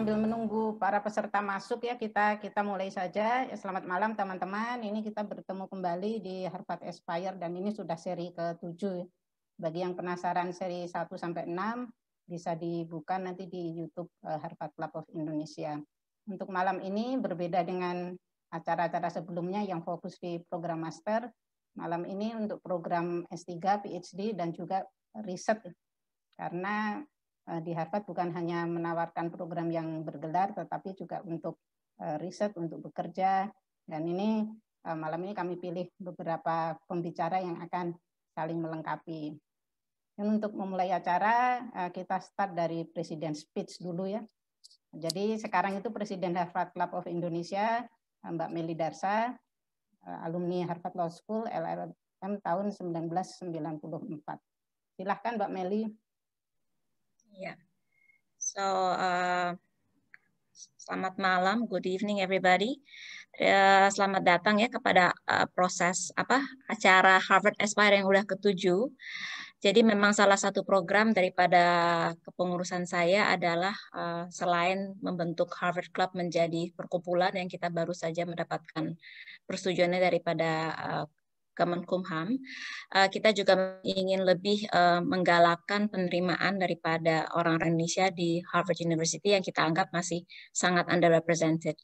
sambil menunggu para peserta masuk ya kita kita mulai saja. Ya, selamat malam teman-teman. Ini kita bertemu kembali di Harvard Aspire dan ini sudah seri ke-7. Bagi yang penasaran seri 1 sampai 6 bisa dibuka nanti di YouTube eh, Harvard Club of Indonesia. Untuk malam ini berbeda dengan acara-acara sebelumnya yang fokus di program master. Malam ini untuk program S3, PhD dan juga riset karena Eh, di Harvard bukan hanya menawarkan program yang bergelar, tetapi juga untuk eh, riset, untuk bekerja. Dan ini eh, malam ini kami pilih beberapa pembicara yang akan saling melengkapi. Dan untuk memulai acara, kita start dari Presiden Speech dulu ya. Jadi sekarang itu Presiden Harvard Club of Indonesia, Mbak Meli Darsa, alumni Harvard Law School, LLM tahun 1994. Silahkan Mbak Meli. Yeah. So, uh, selamat malam, good evening everybody. Ya, selamat datang ya kepada uh, proses apa acara Harvard Aspire yang udah ketujuh. Jadi memang salah satu program daripada kepengurusan saya adalah uh, selain membentuk Harvard Club menjadi perkumpulan yang kita baru saja mendapatkan persetujuannya daripada uh, Kemenkumham. Uh, kita juga ingin lebih uh, menggalakkan penerimaan daripada orang Indonesia di Harvard University yang kita anggap masih sangat underrepresented.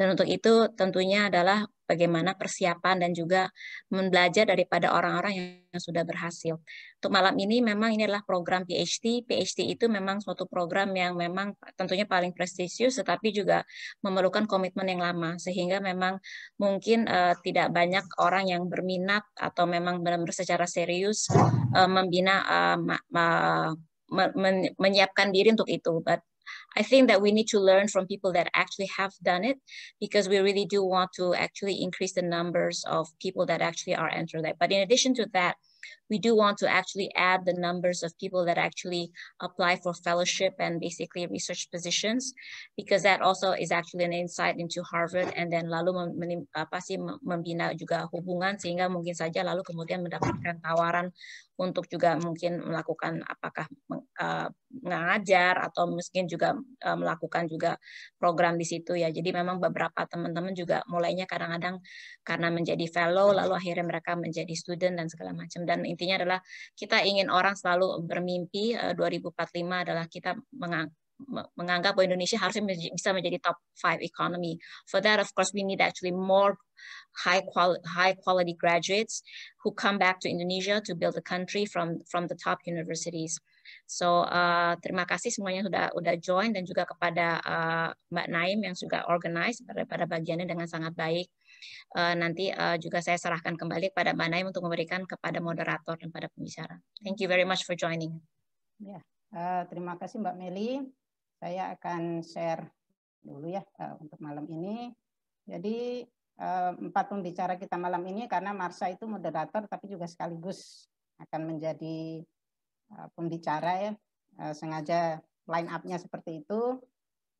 Dan untuk itu tentunya adalah bagaimana persiapan dan juga belajar daripada orang-orang yang sudah berhasil. Untuk malam ini memang ini adalah program PhD. PhD itu memang suatu program yang memang tentunya paling prestisius tetapi juga memerlukan komitmen yang lama sehingga memang mungkin uh, tidak banyak orang yang berminat atau memang benar-benar secara serius uh, membina uh, men menyiapkan diri untuk itu. But I think that we need to learn from people that actually have done it because we really do want to actually increase the numbers of people that actually are entering that. But in addition to that, we do want to actually add the numbers of people that actually apply for fellowship and basically research positions, because that also is actually an insight into Harvard and then lalu mem, apa sih, membina juga hubungan sehingga mungkin saja lalu kemudian mendapatkan tawaran untuk juga mungkin melakukan apakah eh, mengajar atau mungkin juga eh, melakukan juga program di situ ya. Jadi memang beberapa teman-teman juga mulainya kadang-kadang karena menjadi fellow lalu akhirnya mereka menjadi student dan segala macam dan dan intinya adalah kita ingin orang selalu bermimpi 2045 eh, adalah kita mengang menganggap bahwa Indonesia harus bisa menjadi top five economy. For that, of course, we need actually more high quality, high quality graduates who come back to Indonesia to build the country from from the top universities. So uh, terima kasih semuanya sudah sudah join dan juga kepada uh, Mbak Naim yang sudah organize pada pada bagiannya dengan sangat baik uh, nanti uh, juga saya serahkan kembali kepada Mbak Naim untuk memberikan kepada moderator dan pada pembicara. Thank you very much for joining. Ya, uh, terima kasih Mbak Meli. Saya akan share dulu ya uh, untuk malam ini. Jadi uh, empat pembicara kita malam ini karena Marsha itu moderator tapi juga sekaligus akan menjadi uh, pembicara ya. Uh, sengaja line up-nya seperti itu.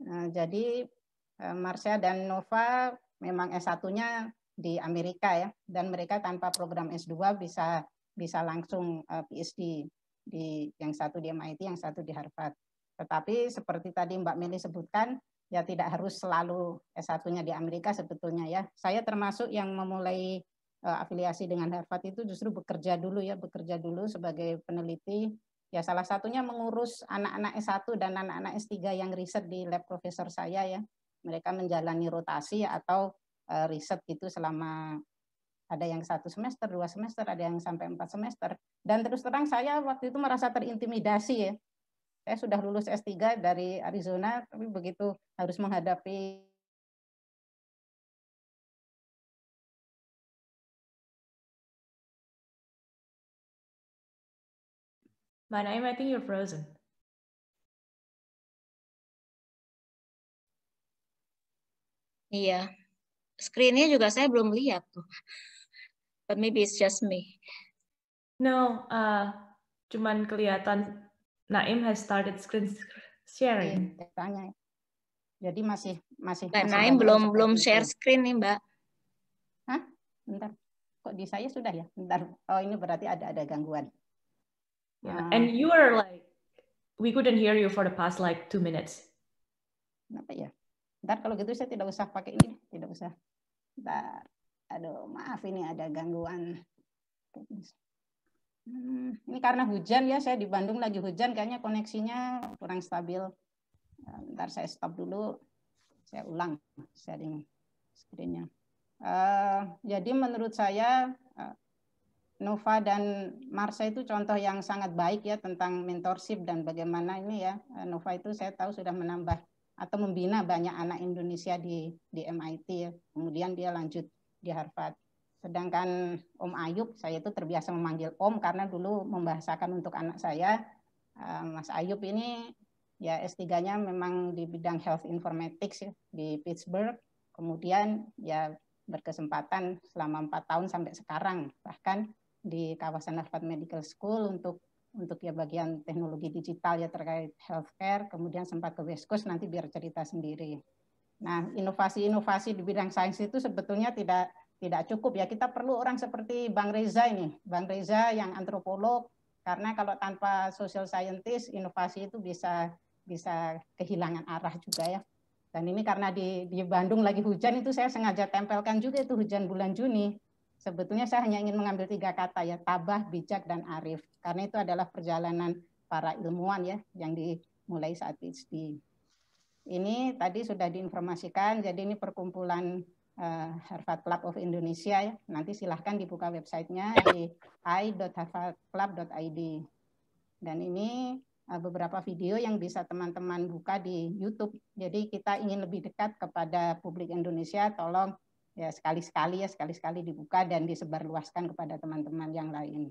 Uh, jadi Marsha dan Nova memang S1-nya di Amerika ya dan mereka tanpa program S2 bisa bisa langsung uh, eh, PhD di yang satu di MIT, yang satu di Harvard. Tetapi seperti tadi Mbak Meli sebutkan, ya tidak harus selalu S1-nya di Amerika sebetulnya ya. Saya termasuk yang memulai uh, afiliasi dengan Harvard itu justru bekerja dulu ya, bekerja dulu sebagai peneliti. Ya salah satunya mengurus anak-anak S1 dan anak-anak S3 yang riset di lab profesor saya ya mereka menjalani rotasi atau eh, riset itu selama ada yang satu semester, dua semester, ada yang sampai empat semester. Dan terus terang saya waktu itu merasa terintimidasi ya. Saya sudah lulus S3 dari Arizona, tapi begitu harus menghadapi Man, I think you're frozen. Iya. Screen-nya juga saya belum lihat tuh. But maybe it's just me. No, uh, cuman kelihatan Naim has started screen sharing. Iya, tanya. Jadi masih masih. Naim belum belum share screen nih Mbak. Hah? Bentar. Kok di saya sudah ya? Bentar. Oh ini berarti ada ada gangguan. Yeah. Uh, and you are like we couldn't hear you for the past like two minutes. Kenapa ya? Ntar kalau gitu saya tidak usah pakai ini, tidak usah. Ntar, aduh maaf ini ada gangguan. Hmm, ini karena hujan ya, saya di Bandung lagi hujan, kayaknya koneksinya kurang stabil. Eh, ntar saya stop dulu, saya ulang sharing screennya. Uh, jadi menurut saya uh, Nova dan Marsha itu contoh yang sangat baik ya tentang mentorship dan bagaimana ini ya. Nova itu saya tahu sudah menambah atau membina banyak anak Indonesia di di MIT, kemudian dia lanjut di Harvard. Sedangkan Om Ayub, saya itu terbiasa memanggil Om karena dulu membahasakan untuk anak saya, eh, Mas Ayub ini ya S3-nya memang di bidang health informatics ya, di Pittsburgh. Kemudian ya berkesempatan selama empat tahun sampai sekarang bahkan di kawasan Harvard Medical School untuk untuk ya bagian teknologi digital ya terkait healthcare, kemudian sempat ke West Coast nanti biar cerita sendiri. Nah, inovasi-inovasi di bidang sains itu sebetulnya tidak tidak cukup ya. Kita perlu orang seperti Bang Reza ini, Bang Reza yang antropolog karena kalau tanpa social scientist inovasi itu bisa bisa kehilangan arah juga ya. Dan ini karena di di Bandung lagi hujan itu saya sengaja tempelkan juga itu hujan bulan Juni Sebetulnya saya hanya ingin mengambil tiga kata ya, tabah, bijak, dan arif. Karena itu adalah perjalanan para ilmuwan ya yang dimulai saat PhD. Ini tadi sudah diinformasikan, jadi ini perkumpulan uh, Harvard Club of Indonesia ya. Nanti silahkan dibuka websitenya di i.harvardclub.id. Dan ini uh, beberapa video yang bisa teman-teman buka di YouTube. Jadi kita ingin lebih dekat kepada publik Indonesia, tolong ya sekali-sekali ya sekali-sekali dibuka dan disebarluaskan kepada teman-teman yang lain.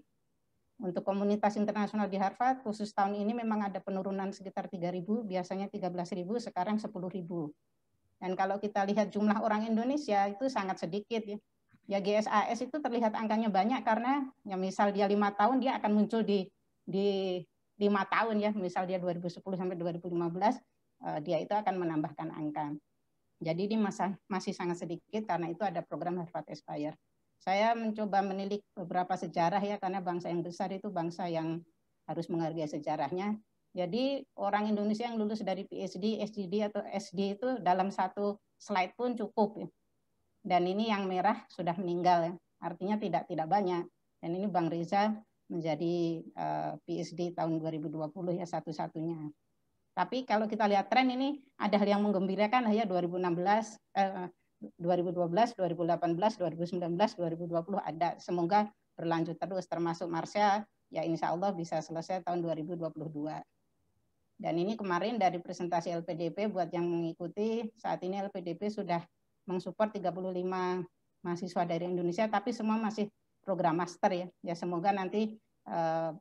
Untuk komunitas internasional di Harvard, khusus tahun ini memang ada penurunan sekitar 3.000, biasanya 13.000, sekarang 10.000. Dan kalau kita lihat jumlah orang Indonesia itu sangat sedikit ya. Ya GSAS itu terlihat angkanya banyak karena ya misal dia lima tahun dia akan muncul di di lima tahun ya misal dia 2010 sampai 2015 eh, dia itu akan menambahkan angka. Jadi ini masa, masih sangat sedikit karena itu ada program Harvard Aspire. Saya mencoba menilik beberapa sejarah ya karena bangsa yang besar itu bangsa yang harus menghargai sejarahnya. Jadi orang Indonesia yang lulus dari PhD, SDD atau SD itu dalam satu slide pun cukup. Ya. Dan ini yang merah sudah meninggal, ya, artinya tidak tidak banyak. Dan ini Bang Riza menjadi uh, eh, PhD tahun 2020 ya satu-satunya. Tapi kalau kita lihat tren ini ada hal yang menggembirakan hanya 2016, eh, 2012, 2018, 2019, 2020 ada. Semoga berlanjut terus termasuk Marsha ya insya Allah bisa selesai tahun 2022. Dan ini kemarin dari presentasi LPDP buat yang mengikuti saat ini LPDP sudah mensupport 35 mahasiswa dari Indonesia tapi semua masih program master ya. Ya semoga nanti eh,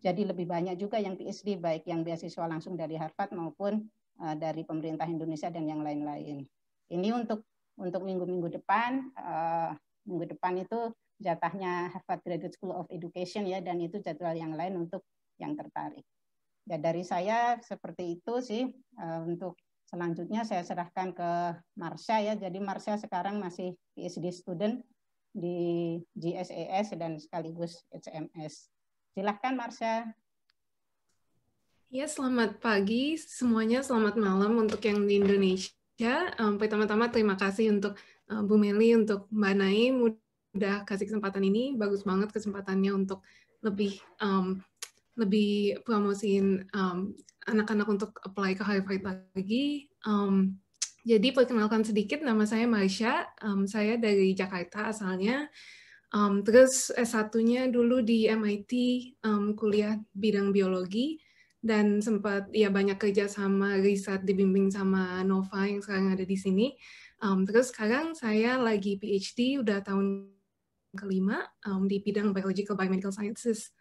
jadi lebih banyak juga yang PhD baik yang beasiswa langsung dari Harvard maupun uh, dari pemerintah Indonesia dan yang lain-lain. Ini untuk untuk minggu-minggu depan uh, minggu depan itu jatahnya Harvard Graduate School of Education ya dan itu jadwal yang lain untuk yang tertarik. Ya dari saya seperti itu sih uh, untuk selanjutnya saya serahkan ke Marsha ya. Jadi Marsha sekarang masih PhD student di GSAS e dan sekaligus HMS. Silahkan Marsha. Ya, selamat pagi semuanya, selamat malam untuk yang di Indonesia. Um, Pertama-tama terima kasih untuk uh, Bu Meli, untuk Mbak Naim udah kasih kesempatan ini, bagus banget kesempatannya untuk lebih um, lebih promosiin um, anak-anak untuk apply ke Harvard lagi. Um, jadi perkenalkan sedikit, nama saya Marsha, um, saya dari Jakarta asalnya. Um, terus S1-nya dulu di MIT um, kuliah bidang biologi dan sempat ya banyak kerja sama riset dibimbing sama Nova yang sekarang ada di sini. Um, terus sekarang saya lagi PhD udah tahun kelima um, di bidang biological biomedical sciences.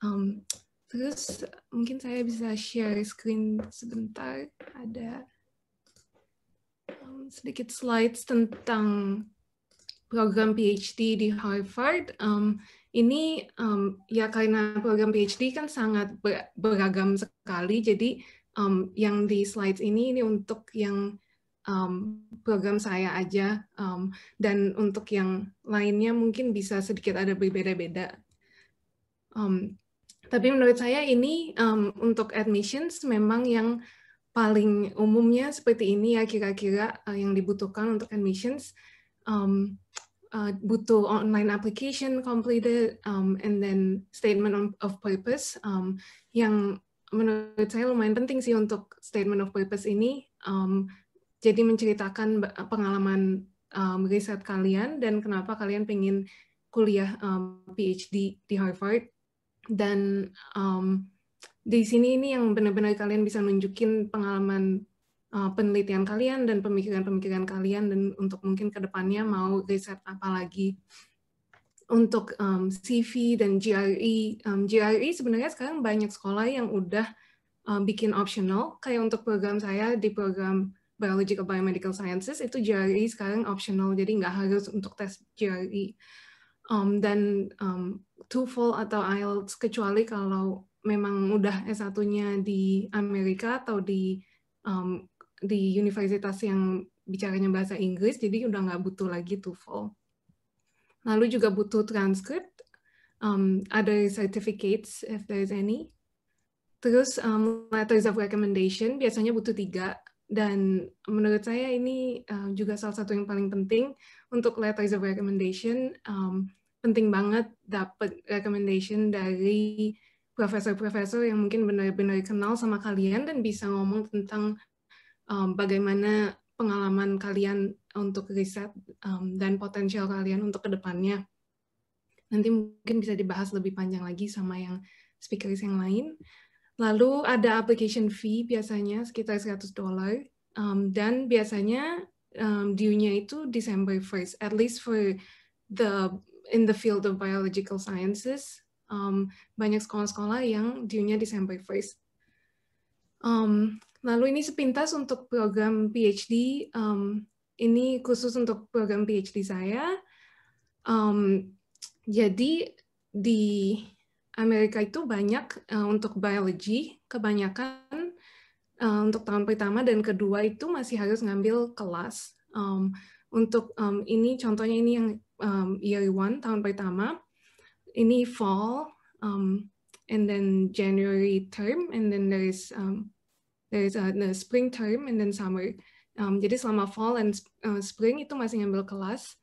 Um, terus mungkin saya bisa share screen sebentar ada sedikit slides tentang program PhD di Harvard um, ini um, ya karena program PhD kan sangat beragam sekali jadi um, yang di slides ini ini untuk yang um, program saya aja um, dan untuk yang lainnya mungkin bisa sedikit ada berbeda-beda um, tapi menurut saya ini um, untuk admissions memang yang paling umumnya seperti ini ya kira-kira eh, yang dibutuhkan untuk admissions um, uh, butuh online application completed um, and then statement of purpose um, yang menurut saya lumayan penting sih untuk statement of purpose ini. Um, jadi menceritakan pengalaman um, riset kalian dan kenapa kalian pengen kuliah um, PhD di Harvard dan um, di sini ini yang benar-benar kalian bisa nunjukin pengalaman Eh, penelitian kalian dan pemikiran-pemikiran kalian dan untuk mungkin kedepannya mau riset apa lagi untuk um, CV dan GRE. Um, GRE sebenarnya sekarang banyak sekolah yang udah um, bikin optional. Kayak untuk program saya di program biological Biomedical Sciences itu GRE sekarang optional, jadi nggak harus untuk tes GRE. Um, dan um, TOEFL atau IELTS kecuali kalau memang udah S1-nya di Amerika atau di um, di universitas yang bicaranya bahasa Inggris, jadi udah nggak butuh lagi TOEFL. Lalu juga butuh transkrip um, ada certificates if there is any. Terus um, letters of recommendation biasanya butuh tiga dan menurut saya ini um, juga salah satu yang paling penting untuk letters of recommendation um, penting banget dapat recommendation dari profesor-profesor yang mungkin benar-benar kenal sama kalian dan bisa ngomong tentang um, bagaimana pengalaman kalian untuk riset um, dan potensial kalian untuk kedepannya. Nanti mungkin bisa dibahas lebih panjang lagi sama yang speakers yang lain. Lalu ada application fee biasanya sekitar 100 dolar um, dan biasanya um, due-nya itu December 1st, at least for the in the field of biological sciences. Um, banyak sekolah-sekolah yang due-nya December 1st. Um, Lalu ini sepintas untuk program PhD. Um, ini khusus untuk program PhD saya. Um, jadi di Amerika itu banyak uh, untuk biology, kebanyakan uh, untuk tahun pertama dan kedua itu masih harus ngambil kelas. Um, untuk um, ini contohnya ini yang um, year one tahun pertama, ini fall, um, and then January term, and then there is um, dari is spring term and then summer. Um, jadi selama fall and uh, spring itu masih ngambil kelas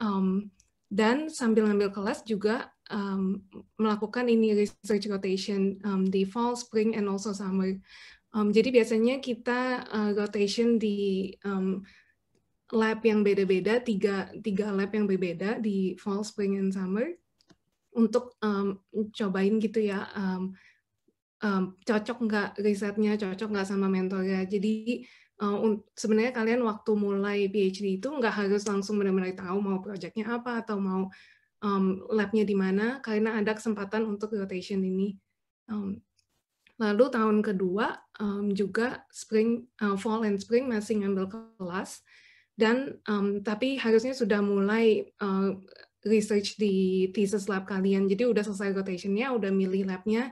um, dan sambil ngambil kelas juga um, melakukan ini research rotation um, di fall, spring, and also summer. Um, jadi biasanya kita uh, rotation di um, lab yang beda-beda, tiga, tiga lab yang berbeda di fall, spring, and summer untuk um, cobain gitu ya um, um, cocok nggak risetnya, cocok nggak sama mentornya. Jadi um, sebenarnya kalian waktu mulai PhD itu nggak harus langsung benar-benar tahu mau proyeknya apa atau mau um, labnya di mana, karena ada kesempatan untuk rotation ini. Um, lalu tahun kedua um, juga spring, uh, fall and spring masih ngambil kelas dan um, tapi harusnya sudah mulai uh, research di thesis lab kalian. Jadi udah selesai rotationnya, udah milih labnya,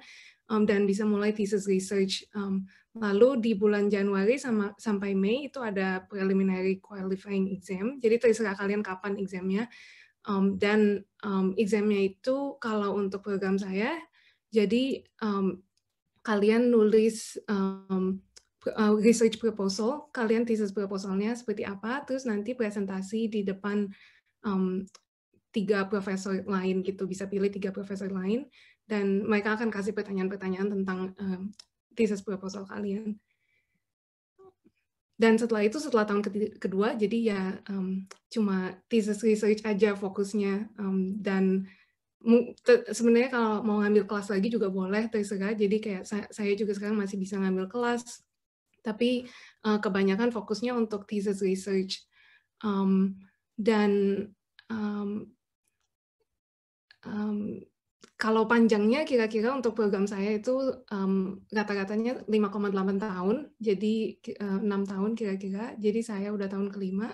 um, dan bisa mulai thesis research. Um, lalu di bulan Januari sama, sampai Mei itu ada preliminary qualifying exam. Jadi terserah kalian kapan examnya. Um, dan um, examnya itu kalau untuk program saya, jadi um, kalian nulis um, uh, research proposal, kalian thesis proposalnya seperti apa, terus nanti presentasi di depan um, tiga profesor lain gitu, bisa pilih tiga profesor lain dan mereka akan kasih pertanyaan-pertanyaan tentang uh, thesis proposal kalian. Dan setelah itu, setelah tahun kedua, jadi ya um, cuma thesis research aja fokusnya. Um, dan sebenarnya kalau mau ngambil kelas lagi juga boleh, terserah. Jadi kayak saya, saya juga sekarang masih bisa ngambil kelas, tapi uh, kebanyakan fokusnya untuk thesis research. Um, dan um, um, kalau panjangnya kira-kira untuk program saya itu um, rata-ratanya 5,8 tahun, jadi uh, tahun kira-kira. Jadi saya udah tahun kelima.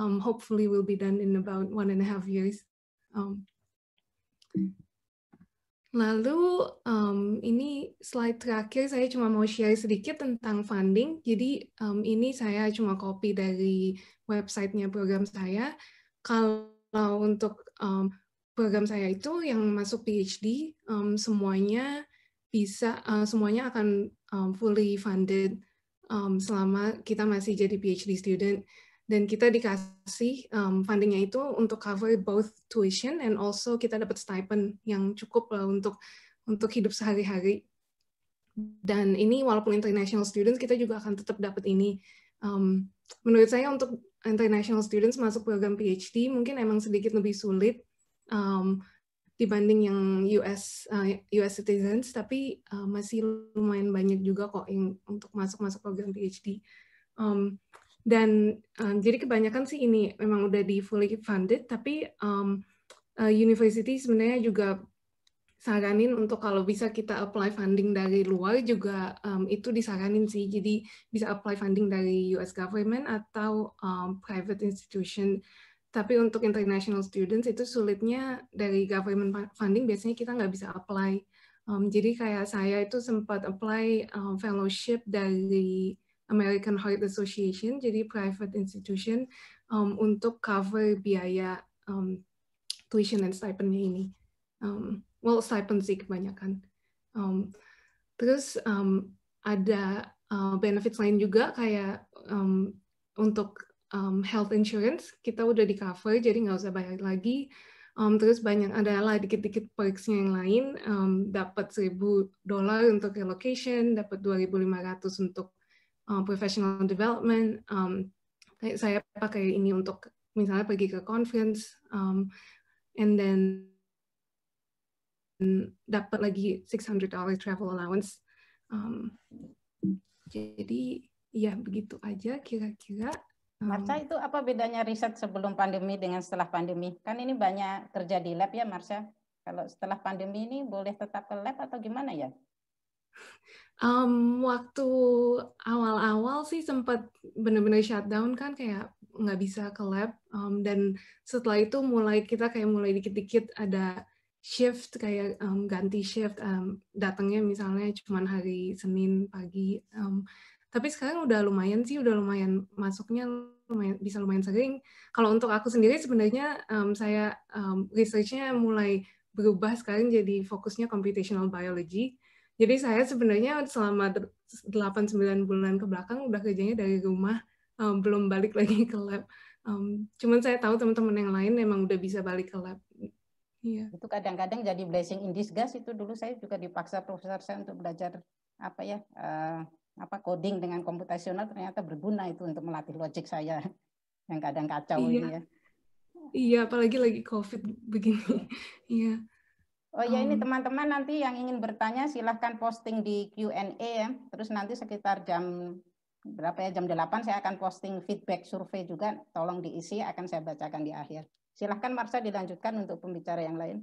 Um, hopefully will be done in about one and a half years. Um, lalu um, ini slide terakhir saya cuma mau share sedikit tentang funding. Jadi um, ini saya cuma copy dari websitenya program saya. Kalau untuk um, program saya itu yang masuk PhD um, semuanya bisa uh, semuanya akan um, fully funded um, selama kita masih jadi PhD student dan kita dikasih um, fundingnya itu untuk cover both tuition and also kita dapat stipend yang cukup lah untuk untuk hidup sehari-hari dan ini walaupun international students kita juga akan tetap dapat ini um, menurut saya untuk international students masuk program PhD mungkin emang sedikit lebih sulit um, dibanding yang US uh, US citizens tapi uh, masih lumayan banyak juga kok yang untuk masuk masuk program PhD um, dan um, jadi kebanyakan sih ini memang udah di fully funded tapi um, uh, university sebenarnya juga saranin untuk kalau bisa kita apply funding dari luar juga um, itu disaranin sih jadi bisa apply funding dari US government atau um, private institution tapi untuk international students itu sulitnya dari government funding biasanya kita nggak bisa apply. Um, jadi kayak saya itu sempat apply um, fellowship dari American Heart Association, jadi private institution um, untuk cover biaya um, tuition and stipendnya ini. Um, well, stipend sih kebanyakan. Um, terus um, ada uh, benefits lain juga kayak um, untuk um, health insurance kita udah di cover jadi nggak usah bayar lagi um, terus banyak adalah dikit-dikit perksnya yang lain um, dapat 1000 dolar untuk relocation dapat 2500 untuk um, professional development um, saya pakai ini untuk misalnya pergi ke conference um, and then dapat lagi 600 dollar travel allowance um, jadi ya begitu aja kira-kira Marsha hmm. itu apa bedanya riset sebelum pandemi dengan setelah pandemi? Kan ini banyak kerja di lab ya Marsha. Kalau setelah pandemi ini boleh tetap ke lab atau gimana ya? Um, waktu awal-awal sih sempat benar-benar shutdown kan kayak nggak bisa ke lab um, dan setelah itu mulai kita kayak mulai dikit-dikit ada shift kayak um, ganti shift um, datangnya misalnya cuma hari Senin pagi um, tapi sekarang udah lumayan sih udah lumayan masuknya lumayan bisa lumayan sering kalau untuk aku sendiri sebenarnya um, saya um, researchnya mulai berubah sekarang jadi fokusnya computational biology jadi saya sebenarnya selama 8-9 bulan ke belakang udah kerjanya dari rumah um, belum balik lagi ke lab um, cuman saya tahu teman-teman yang lain emang udah bisa balik ke lab Iya. Itu kadang-kadang jadi blessing in disguise itu dulu saya juga dipaksa profesor saya untuk belajar apa ya uh, apa coding dengan komputasional ternyata berguna itu untuk melatih logik saya yang kadang kacau iya. ini ya. Iya, apalagi lagi COVID begini. iya. Oh ya um, ini oh. teman-teman nanti yang ingin bertanya silahkan posting di Q&A ya. Terus nanti sekitar jam berapa ya jam 8 saya akan posting feedback survei juga tolong diisi akan saya bacakan di akhir. Silahkan Marsha dilanjutkan untuk pembicara yang lain.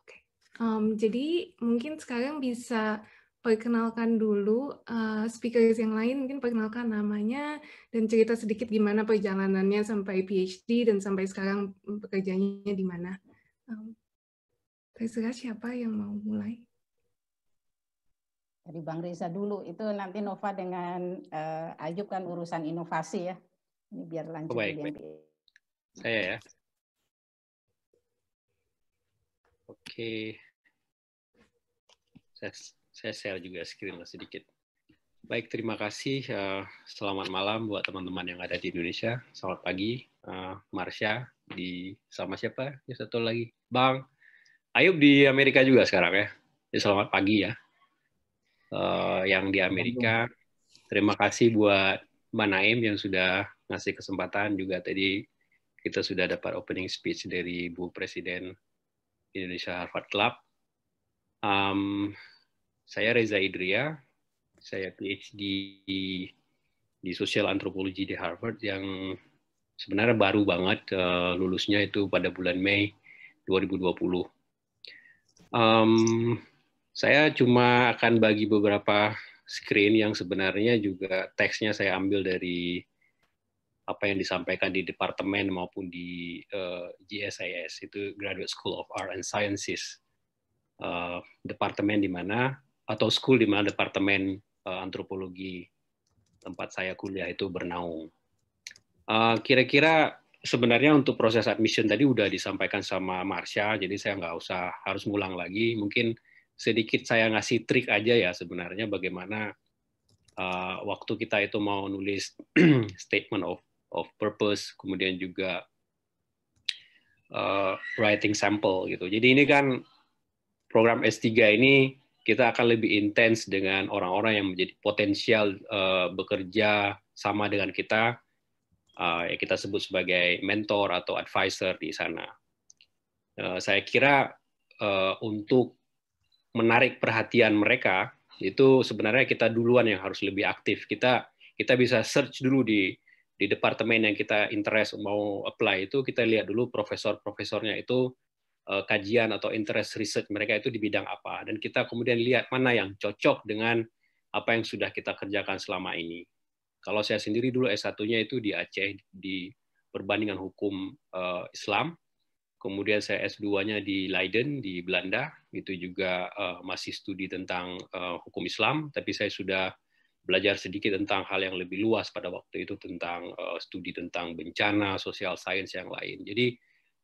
Oke. Okay. Um, jadi mungkin sekarang bisa perkenalkan dulu uh, speakers yang lain, mungkin perkenalkan namanya dan cerita sedikit gimana perjalanannya sampai PhD dan sampai sekarang pekerjaannya di mana. Um, terserah siapa yang mau mulai. Dari Bang Reza dulu, itu nanti Nova dengan uh, Ayub kan urusan inovasi ya. Ini biar lanjut. Oh, baik, baik. Saya ya. Oke. Okay. Yes. Saya share juga screen sedikit. Baik, terima kasih. Eh, selamat malam buat teman-teman yang ada di Indonesia. Selamat pagi, eh, Marsha di sama siapa? Ya satu lagi, Bang Ayub di Amerika juga sekarang ya. ya selamat pagi ya. Eh, yang di Amerika, terima kasih buat Mbak Naim yang sudah ngasih kesempatan juga tadi kita sudah dapat opening speech dari Bu Presiden Indonesia Harvard Club. Um, saya Reza Idria, saya PhD di, Sosial Social di Harvard yang sebenarnya baru banget uh, lulusnya itu pada bulan Mei 2020. Um, saya cuma akan bagi beberapa screen yang sebenarnya juga teksnya saya ambil dari apa yang disampaikan di departemen maupun di uh, eh, GSIS itu Graduate School of Art and Sciences uh, departemen di mana atau school di mana departemen uh, antropologi tempat saya kuliah itu bernaung. Eh, kira-kira uh, sebenarnya untuk proses admission tadi sudah disampaikan sama Marsha, jadi saya nggak usah harus ngulang lagi. Mungkin sedikit saya ngasih trik aja ya sebenarnya bagaimana uh, waktu kita itu mau nulis statement of of purpose, kemudian juga uh, writing sample gitu. Jadi ini kan program S3 ini kita akan lebih intens dengan orang-orang yang menjadi potensial uh, bekerja sama dengan kita, uh, yang kita sebut sebagai mentor atau advisor di sana. Uh, saya kira uh, untuk menarik perhatian mereka itu sebenarnya kita duluan yang harus lebih aktif. Kita kita bisa search dulu di di departemen yang kita interest mau apply itu kita lihat dulu profesor-profesornya itu Eh, kajian atau interest research mereka itu di bidang apa dan kita kemudian lihat mana yang cocok dengan apa yang sudah kita kerjakan selama ini. Kalau saya sendiri dulu S1-nya itu di Aceh di perbandingan hukum eh, Islam. Kemudian saya S2-nya di Leiden di Belanda, itu juga eh, masih studi tentang hukum Islam, tapi saya sudah belajar sedikit tentang hal yang lebih luas pada waktu itu tentang studi tentang bencana, sosial science yang lain. Jadi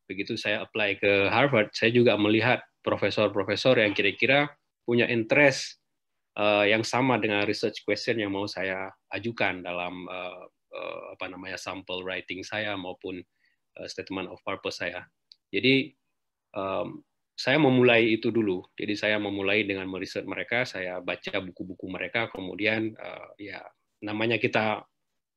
begitu saya apply ke Harvard, saya juga melihat profesor-profesor yang kira-kira punya interest uh, yang sama dengan research question yang mau saya ajukan dalam uh, uh, apa namanya sample writing saya maupun uh, statement of purpose saya. Jadi um, saya memulai itu dulu. Jadi saya memulai dengan meriset mereka, saya baca buku-buku mereka, kemudian uh, ya namanya kita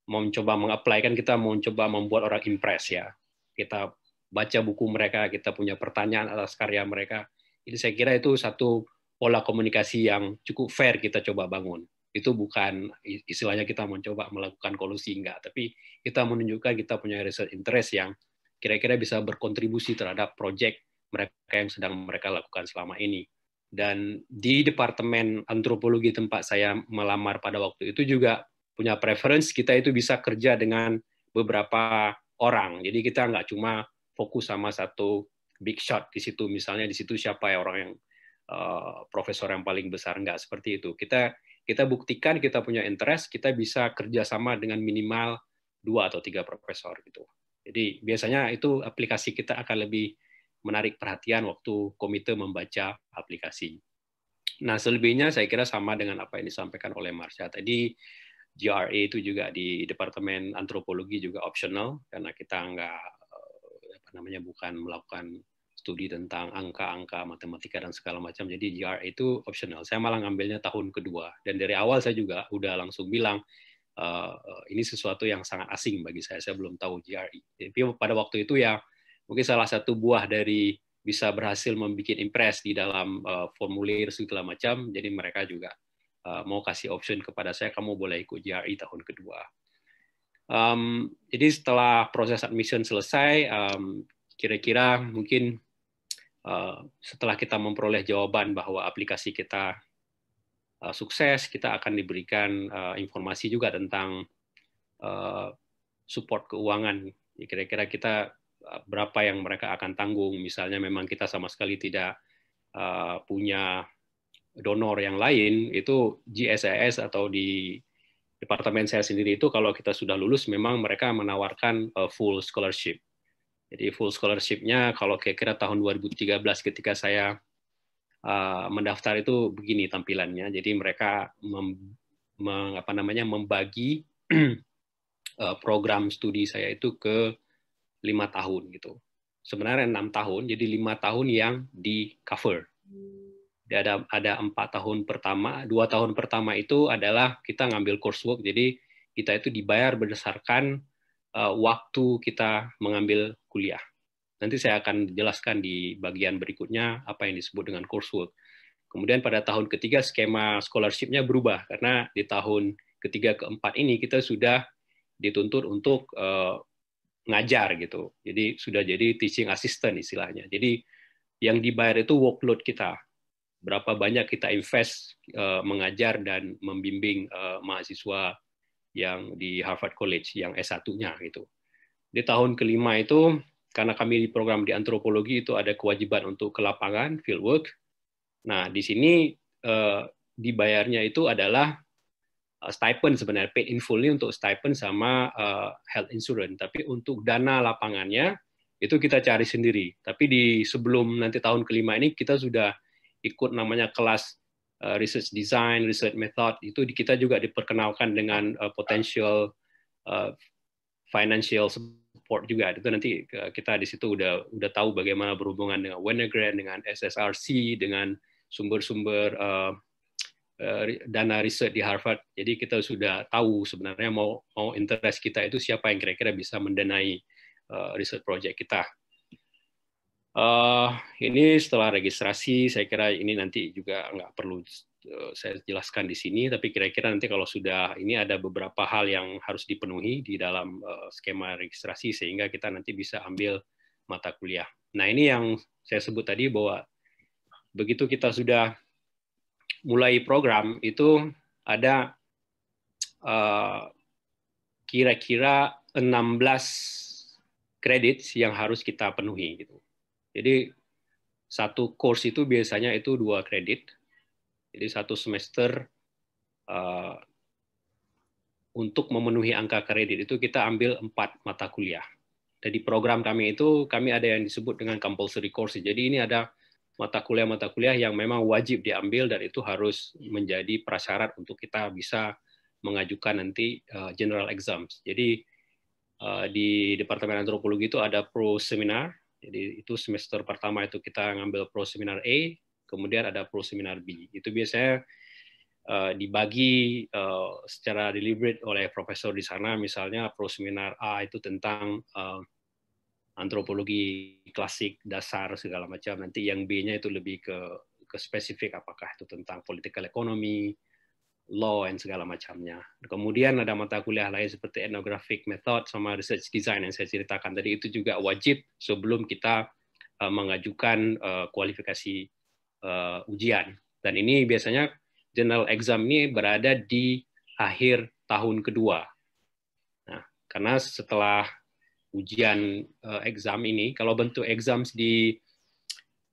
mau mencoba mengaplikan, kita mau mencoba membuat orang impress ya. Kita baca buku mereka, kita punya pertanyaan atas karya mereka. Jadi saya kira itu satu pola komunikasi yang cukup fair kita coba bangun. Itu bukan istilahnya kita mencoba melakukan kolusi enggak, tapi kita menunjukkan kita punya research interest yang kira-kira bisa berkontribusi terhadap proyek mereka yang sedang mereka lakukan selama ini. Dan di Departemen Antropologi tempat saya melamar pada waktu itu juga punya preference kita itu bisa kerja dengan beberapa orang. Jadi kita nggak cuma fokus sama satu big shot di situ misalnya di situ siapa ya orang yang uh, profesor yang paling besar nggak seperti itu kita kita buktikan kita punya interest kita bisa kerjasama dengan minimal dua atau tiga profesor gitu jadi biasanya itu aplikasi kita akan lebih menarik perhatian waktu komite membaca aplikasi nah selebihnya saya kira sama dengan apa yang disampaikan oleh Marsha tadi GRA itu juga di Departemen Antropologi juga optional karena kita nggak namanya bukan melakukan studi tentang angka-angka matematika dan segala macam. Jadi GR itu optional. Saya malah ngambilnya tahun kedua dan dari awal saya juga udah langsung bilang uh, ini sesuatu yang sangat asing bagi saya. Saya belum tahu GRE. Tapi pada waktu itu ya mungkin salah satu buah dari bisa berhasil membuat impres di dalam uh, formulir segala macam. Jadi mereka juga uh, mau kasih option kepada saya, kamu boleh ikut GRE tahun kedua. Um, jadi setelah proses admission selesai, kira kira-kira mungkin uh, setelah kita memperoleh jawaban bahwa aplikasi kita uh, sukses, kita akan diberikan uh, informasi juga tentang uh, support keuangan. Ya, kira-kira kita berapa yang mereka akan tanggung. Misalnya memang kita sama sekali tidak uh, punya donor yang lain, itu GSIS atau di departemen saya sendiri itu kalau kita sudah lulus memang mereka menawarkan eh, full scholarship. Jadi full scholarship-nya kalau kira-kira tahun 2013 ketika saya eh, mendaftar itu begini tampilannya. Jadi mereka mem, mem, apa namanya membagi eh, program studi saya itu ke lima tahun gitu. Sebenarnya enam tahun, jadi lima tahun yang di cover ada ada empat tahun pertama dua tahun pertama itu adalah kita ngambil coursework jadi kita itu dibayar berdasarkan uh, waktu kita mengambil kuliah nanti saya akan jelaskan di bagian berikutnya apa yang disebut dengan coursework kemudian pada tahun ketiga skema scholarshipnya berubah karena di tahun ketiga keempat ini kita sudah dituntut untuk uh, ngajar gitu jadi sudah jadi teaching assistant istilahnya jadi yang dibayar itu workload kita berapa banyak kita invest eh, mengajar dan membimbing eh, mahasiswa yang di Harvard College yang S1-nya gitu. Di tahun kelima itu karena kami di program di antropologi itu ada kewajiban untuk ke lapangan fieldwork. Nah, di sini eh, dibayarnya itu adalah stipend sebenarnya paid in fully untuk stipend sama health insurance tapi untuk dana lapangannya itu kita cari sendiri tapi di sebelum nanti tahun kelima ini kita sudah ikut namanya kelas uh, research design, research method itu kita juga diperkenalkan dengan uh, potential uh, financial support juga. Itu nanti kita di situ udah udah tahu bagaimana berhubungan dengan Wenegren, dengan SSRC, dengan sumber-sumber uh, uh, dana riset di Harvard. Jadi kita sudah tahu sebenarnya mau mau interest kita itu siapa yang kira-kira bisa mendanai uh, riset project kita. Uh, ini setelah registrasi, saya kira ini nanti juga nggak perlu eh, saya jelaskan di sini, tapi kira-kira nanti kalau sudah ini ada beberapa hal yang harus dipenuhi di dalam uh, skema registrasi sehingga kita nanti bisa ambil mata kuliah. Nah ini yang saya sebut tadi bahwa begitu kita sudah mulai program itu ada kira-kira uh, 16 kredit yang harus kita penuhi gitu. Jadi satu course itu biasanya itu dua kredit. Jadi satu semester uh, untuk memenuhi angka kredit itu kita ambil empat mata kuliah. Jadi program kami itu kami ada yang disebut dengan compulsory course. Jadi ini ada mata kuliah-mata kuliah yang memang wajib diambil dan itu harus menjadi prasyarat untuk kita bisa mengajukan nanti uh, general exams. Jadi uh, di Departemen Antropologi itu ada pro seminar, jadi itu semester pertama itu kita ngambil pro seminar A, kemudian ada pro seminar B. Itu biasanya uh, dibagi uh, secara deliberate oleh profesor di sana. Misalnya pro seminar A itu tentang uh, antropologi klasik dasar segala macam. Nanti yang B-nya itu lebih ke ke spesifik apakah itu tentang political economy, law dan segala macamnya. Kemudian ada mata kuliah lain seperti ethnographic method sama research design yang saya ceritakan tadi itu juga wajib sebelum kita eh, mengajukan eh, kualifikasi eh, ujian. Dan ini biasanya general exam ini berada di akhir tahun kedua. Nah, karena setelah ujian exam ini, kalau bentuk exams di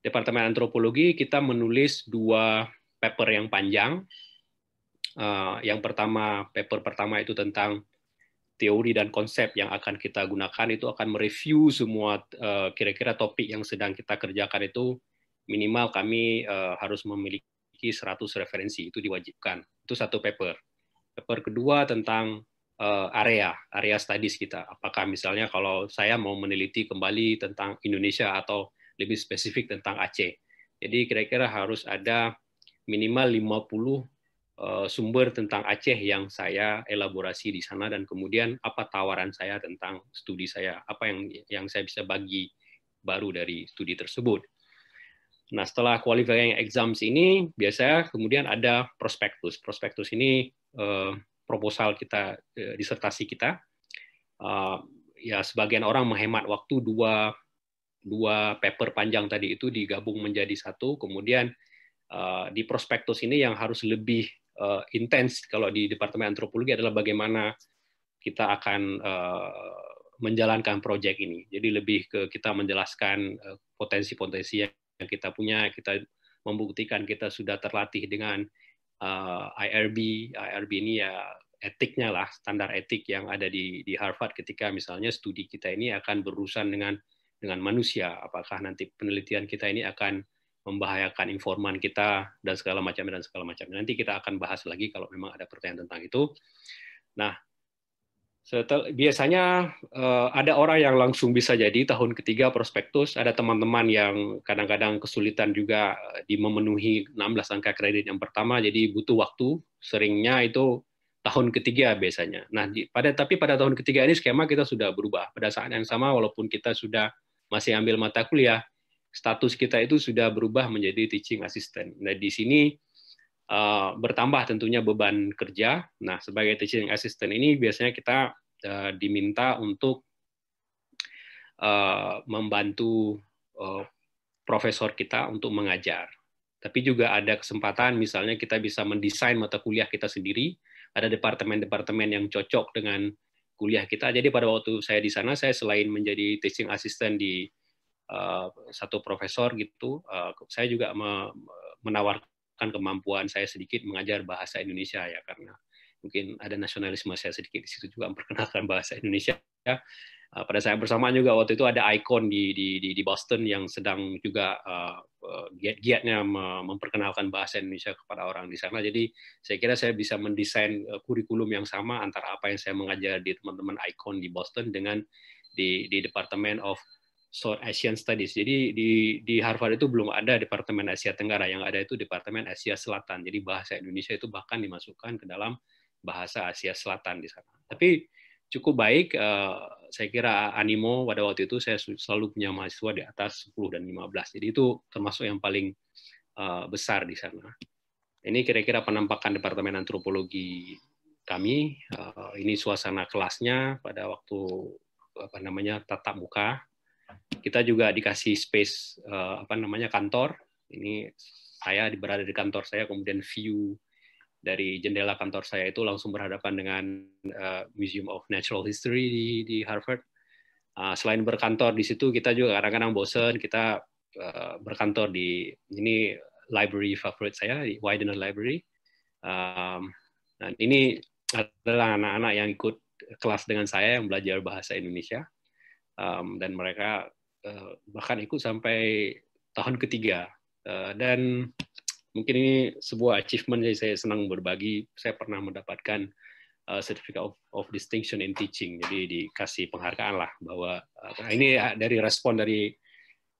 Departemen Antropologi kita menulis dua paper yang panjang Eh, yang pertama, paper pertama itu tentang teori dan konsep yang akan kita gunakan itu akan mereview semua eh, kira-kira topik yang sedang kita kerjakan itu minimal kami eh, harus memiliki 100 referensi itu diwajibkan. Itu satu paper. Paper kedua tentang area, area studies kita. Apakah misalnya kalau saya mau meneliti kembali tentang Indonesia atau lebih spesifik tentang Aceh. Jadi kira-kira harus ada minimal 50 Eh, sumber tentang Aceh yang saya elaborasi di sana dan kemudian apa tawaran saya tentang studi saya, apa yang yang saya bisa bagi baru dari studi tersebut. Nah, setelah qualifying exams ini biasanya kemudian ada prospektus. Prospektus ini uh, proposal kita uh, disertasi kita. uh, ya sebagian orang menghemat waktu dua dua paper panjang tadi itu digabung menjadi satu, kemudian di prospektus ini yang harus lebih uh, intens kalau di Departemen Antropologi adalah bagaimana kita akan uh, menjalankan proyek ini. Jadi lebih ke kita menjelaskan eh, potensi-potensi yang kita punya, kita membuktikan kita sudah terlatih dengan uh, IRB. IRB ini ya etiknya lah, standar etik yang ada di, di Harvard ketika misalnya studi kita ini akan berurusan dengan dengan manusia. Apakah nanti penelitian kita ini akan membahayakan informan kita dan segala macam dan segala macam. Nanti kita akan bahas lagi kalau memang ada pertanyaan tentang itu. Nah, setel, biasanya uh, ada orang yang langsung bisa jadi tahun ketiga prospektus, ada teman-teman yang kadang-kadang kesulitan juga eh, di memenuhi 16 angka kredit yang pertama, jadi butuh waktu. Seringnya itu tahun ketiga biasanya. Nah, di, pada tapi pada tahun ketiga ini skema kita sudah berubah. Pada saat yang sama, walaupun kita sudah masih ambil mata kuliah, status kita itu sudah berubah menjadi teaching assistant. Nah, di sini uh, bertambah tentunya beban kerja. Nah, sebagai teaching assistant ini biasanya kita uh, diminta untuk uh, membantu uh, profesor kita untuk mengajar. Tapi juga ada kesempatan misalnya kita bisa mendesain mata kuliah kita sendiri, ada departemen-departemen yang cocok dengan kuliah kita. Jadi pada waktu saya di sana, saya selain menjadi teaching assistant di Eh, satu profesor gitu, eh, saya juga menawarkan kemampuan saya sedikit mengajar bahasa Indonesia ya karena mungkin ada nasionalisme saya sedikit di situ juga memperkenalkan bahasa Indonesia. Ya. Pada saya bersamaan juga waktu itu ada ikon di di di Boston yang sedang juga uh, giat-giatnya memperkenalkan bahasa Indonesia kepada orang di sana. Jadi saya kira saya bisa mendesain kurikulum yang sama antara apa yang saya mengajar di teman-teman ikon di Boston dengan di di Department of South Asian Studies. Jadi di di Harvard itu belum ada departemen Asia Tenggara, yang ada itu departemen Asia Selatan. Jadi bahasa Indonesia itu bahkan dimasukkan ke dalam bahasa Asia Selatan di sana. Tapi cukup baik uh, saya kira animo pada waktu itu saya selalu punya mahasiswa di atas 10 dan 15. Jadi itu termasuk yang paling uh, besar di sana. Ini kira-kira penampakan Departemen Antropologi kami. Uh, ini suasana kelasnya pada waktu apa namanya tatap muka kita juga dikasih space uh, apa namanya kantor. Ini saya berada di kantor saya, kemudian view dari jendela kantor saya itu langsung berhadapan dengan uh, Museum of Natural History di, di Harvard. Uh, selain berkantor di situ, kita juga kadang-kadang bosen. Kita uh, berkantor di ini library favorit saya, di Widener Library. Um, dan ini adalah anak-anak yang ikut kelas dengan saya yang belajar bahasa Indonesia um, dan mereka uh, bahkan ikut sampai tahun ketiga uh, dan mungkin ini sebuah achievement jadi saya senang berbagi saya pernah mendapatkan uh, certificate of, of distinction in teaching jadi dikasih penghargaan lah bahwa uh, ini dari respon dari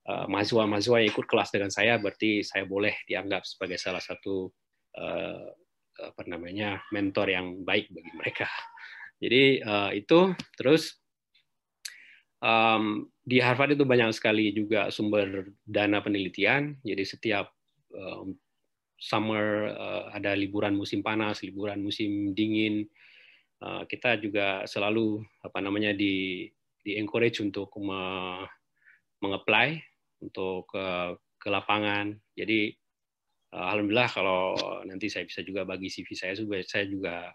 mahasiswa-mahasiswa yang ikut kelas dengan saya berarti saya boleh dianggap sebagai salah satu uh, apa namanya mentor yang baik bagi mereka jadi uh, itu terus um, di Harvard itu banyak sekali juga sumber dana penelitian. Jadi setiap um, summer uh, ada liburan musim panas, liburan musim dingin, uh, kita juga selalu apa namanya di di encourage untuk me, untuk ke ke lapangan. Jadi uh, alhamdulillah kalau nanti saya bisa juga bagi CV saya saya juga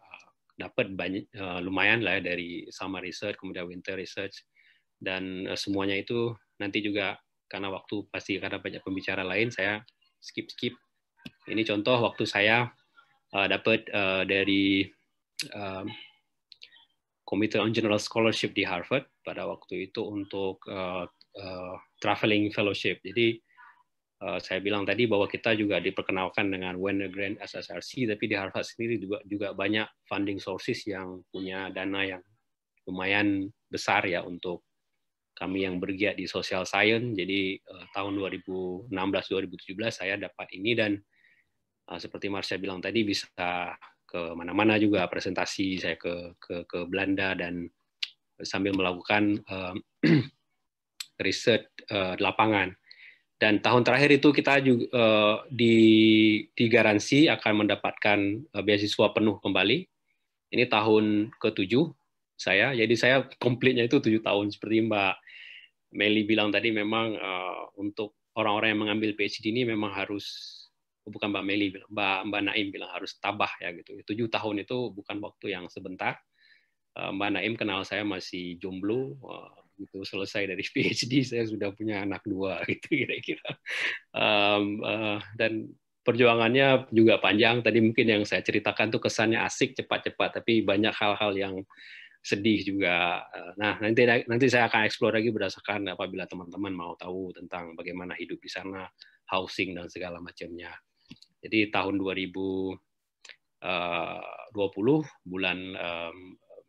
dapat banyak uh, lumayan lah ya dari summer research kemudian winter research dan eh, semuanya itu nanti juga karena waktu pasti karena banyak pembicara lain saya skip skip ini contoh waktu saya uh, dapat uh, dari uh, Committee on General Scholarship di Harvard pada waktu itu untuk uh, uh, traveling fellowship jadi Uh, saya bilang tadi bahwa kita juga diperkenalkan dengan Werner Grand SSRC, tapi di Harvard sendiri juga juga banyak funding sources yang punya dana yang lumayan besar ya untuk kami yang bergiat di social science. Jadi uh, tahun 2016-2017 saya dapat ini dan uh, seperti Marsha bilang tadi bisa ke mana-mana juga presentasi saya ke ke, ke Belanda dan sambil melakukan uh, riset uh, lapangan. Dan tahun terakhir itu kita juga uh, di digaransi akan mendapatkan uh, beasiswa penuh kembali. Ini tahun ke ketujuh saya. Jadi saya komplitnya itu tujuh tahun seperti Mbak Meli bilang tadi memang uh, untuk orang-orang yang mengambil PhD ini memang harus oh, bukan Mbak Meli Mbak Mbak Naim bilang harus tabah ya gitu. Tujuh tahun itu bukan waktu yang sebentar. Eh, Mbak Naim kenal saya masih jomblo, eh, gitu selesai dari PhD saya sudah punya anak dua gitu kira-kira um, uh, dan perjuangannya juga panjang tadi mungkin yang saya ceritakan tuh kesannya asik cepat-cepat tapi banyak hal-hal yang sedih juga. Eh, nah, nanti nanti saya akan explore lagi berdasarkan apabila teman-teman mau tahu tentang bagaimana hidup di sana, housing dan segala macamnya. Jadi tahun 2020 eh, bulan eh,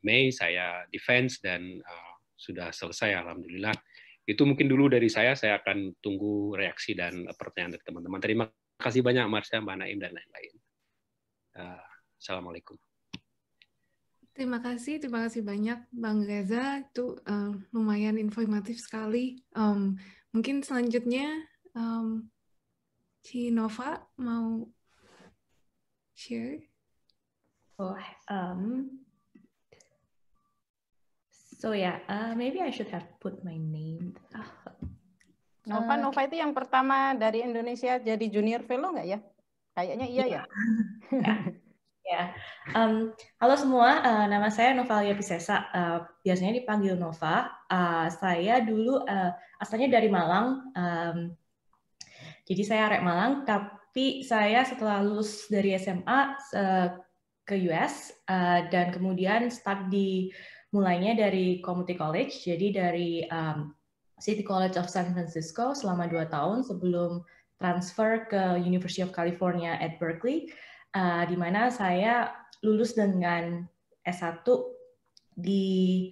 Mei saya defense dan sudah selesai alhamdulillah. Itu mungkin dulu dari saya, saya akan tunggu reaksi dan pertanyaan dari teman-teman. Terima kasih banyak Marsha, Mbak Naim, dan lain-lain. Assalamualaikum. Terima kasih, terima kasih banyak Bang Reza. Itu uh, lumayan informatif sekali. Um, mungkin selanjutnya um, Ci Nova mau share? Oh, um, so yeah, ya, uh, maybe I should have put my name. Ah, Nova, uh, Nova itu yang pertama dari Indonesia jadi junior fellow nggak ya? Kayaknya iya yeah. ya. Iya. Ya, um, halo semua. Uh, nama saya Novalia Pisesa. Uh, eh, biasanya dipanggil Nova. Uh, saya dulu uh, asalnya dari Malang. Um, jadi saya arek Malang, tapi saya setelah lulus dari SMA uh, ke US uh, dan kemudian start di mulainya dari community college. Jadi dari um, City College of San Francisco selama dua tahun sebelum transfer ke University of California at Berkeley uh, di mana saya lulus dengan S1 di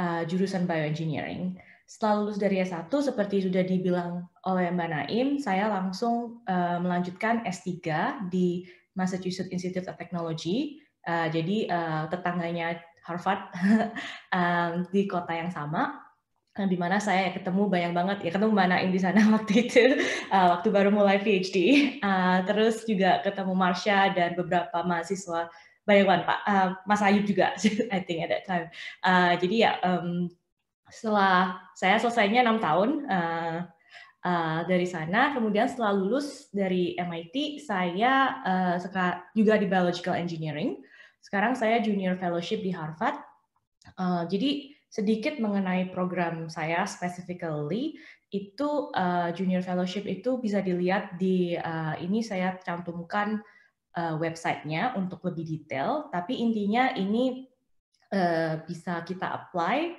uh, jurusan bioengineering. Setelah lulus dari S1, seperti sudah dibilang oleh Mbak Naim, saya langsung uh, melanjutkan S3 di Massachusetts Institute of Technology, uh, jadi uh, tetangganya Harvard di kota yang sama di mana saya ketemu banyak banget ya ketemu mana di sana waktu itu uh, waktu baru mulai PhD uh, eh, terus juga ketemu Marsha dan beberapa mahasiswa banyak banget Pak uh, Mas Ayub juga I think at that time uh, jadi ya um, setelah saya selesainya enam tahun uh, uh, dari sana kemudian setelah lulus dari MIT saya uh, juga di biological engineering sekarang saya junior fellowship di Harvard uh, jadi sedikit mengenai program saya specifically itu uh, junior fellowship itu bisa dilihat di uh, ini saya cantumkan uh, websitenya untuk lebih detail tapi intinya ini uh, bisa kita apply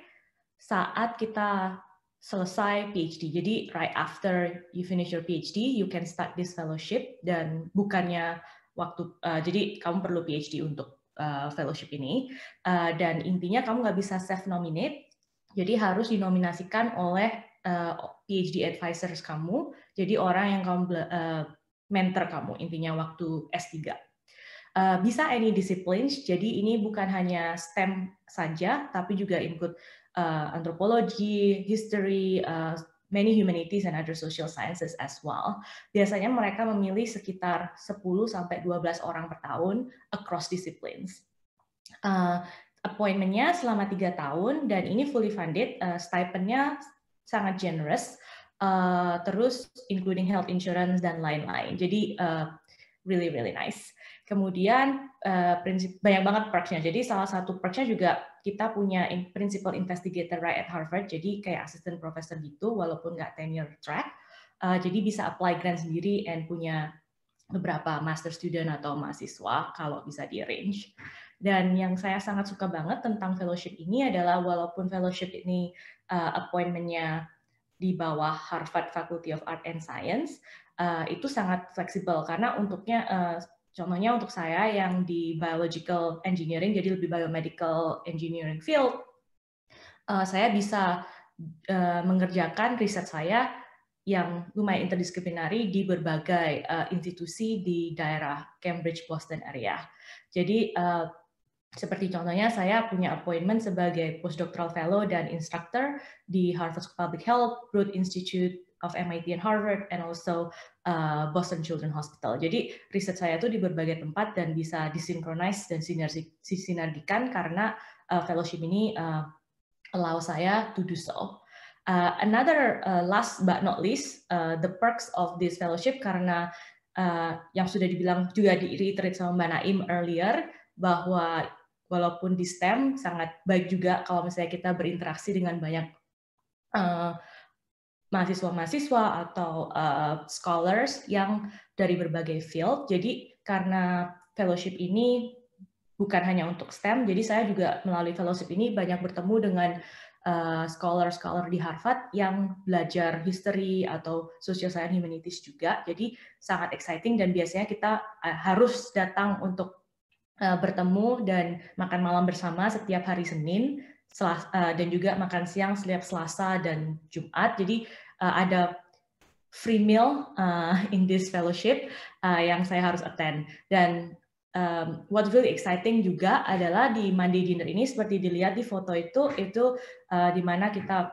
saat kita selesai PhD jadi right after you finish your PhD you can start this fellowship dan bukannya waktu uh, jadi kamu perlu PhD untuk uh, fellowship ini. Uh, dan intinya kamu nggak bisa self-nominate, jadi harus dinominasikan oleh uh, eh, PhD advisors kamu, jadi orang yang kamu uh, mentor kamu intinya waktu S3. Uh, bisa any disciplines, jadi ini bukan hanya STEM saja, tapi juga include uh, anthropology, history, uh, many humanities and other social sciences as well. Biasanya mereka memilih sekitar 10 sampai 12 orang per tahun across disciplines. Uh, appointmentnya selama tiga tahun dan ini fully funded, uh, stipendnya sangat generous, uh, terus including health insurance dan lain-lain. Jadi uh, really really nice. Kemudian uh, prinsip banyak banget perksnya. Jadi salah satu perksnya juga kita punya principal investigator right at Harvard, jadi kayak asisten profesor gitu, walaupun nggak tenure track, uh, jadi bisa apply grant sendiri and punya beberapa master student atau mahasiswa kalau bisa di arrange. Dan yang saya sangat suka banget tentang fellowship ini adalah walaupun fellowship ini uh, appointmentnya di bawah Harvard Faculty of Art and Science, uh, itu sangat fleksibel karena untuknya uh, Contohnya untuk saya yang di biological engineering, jadi lebih biomedical engineering field, eh, saya bisa eh, mengerjakan riset saya yang lumayan interdisiplinari di berbagai eh, institusi di daerah Cambridge Boston area. Jadi seperti contohnya saya punya appointment sebagai postdoctoral fellow dan instructor di Harvard Public Health, Broad Institute of MIT and Harvard and also uh, Boston Children's Hospital. Jadi riset saya itu di berbagai tempat dan bisa disinkronize dan sinergikan karena uh, fellowship ini uh, allow saya to do so. Uh, another uh, last but not least, uh, the perks of this fellowship karena uh, yang sudah dibilang juga di reiterate sama Mbak Naim earlier bahwa walaupun di STEM sangat baik juga kalau misalnya kita berinteraksi dengan banyak uh, mahasiswa-mahasiswa atau uh, scholars yang dari berbagai field. Jadi karena fellowship ini bukan hanya untuk STEM, jadi saya juga melalui fellowship ini banyak bertemu dengan eh, scholar-scholar uh, di Harvard yang belajar history atau social science humanities juga. Jadi sangat exciting dan biasanya kita eh, harus datang untuk uh, bertemu dan makan malam bersama setiap hari Senin dan juga makan siang setiap Selasa dan Jumat. Jadi uh, ada free meal uh, in this fellowship uh, yang saya harus attend. Dan um, what really exciting juga adalah di Monday dinner ini seperti dilihat di foto itu itu uh, di mana kita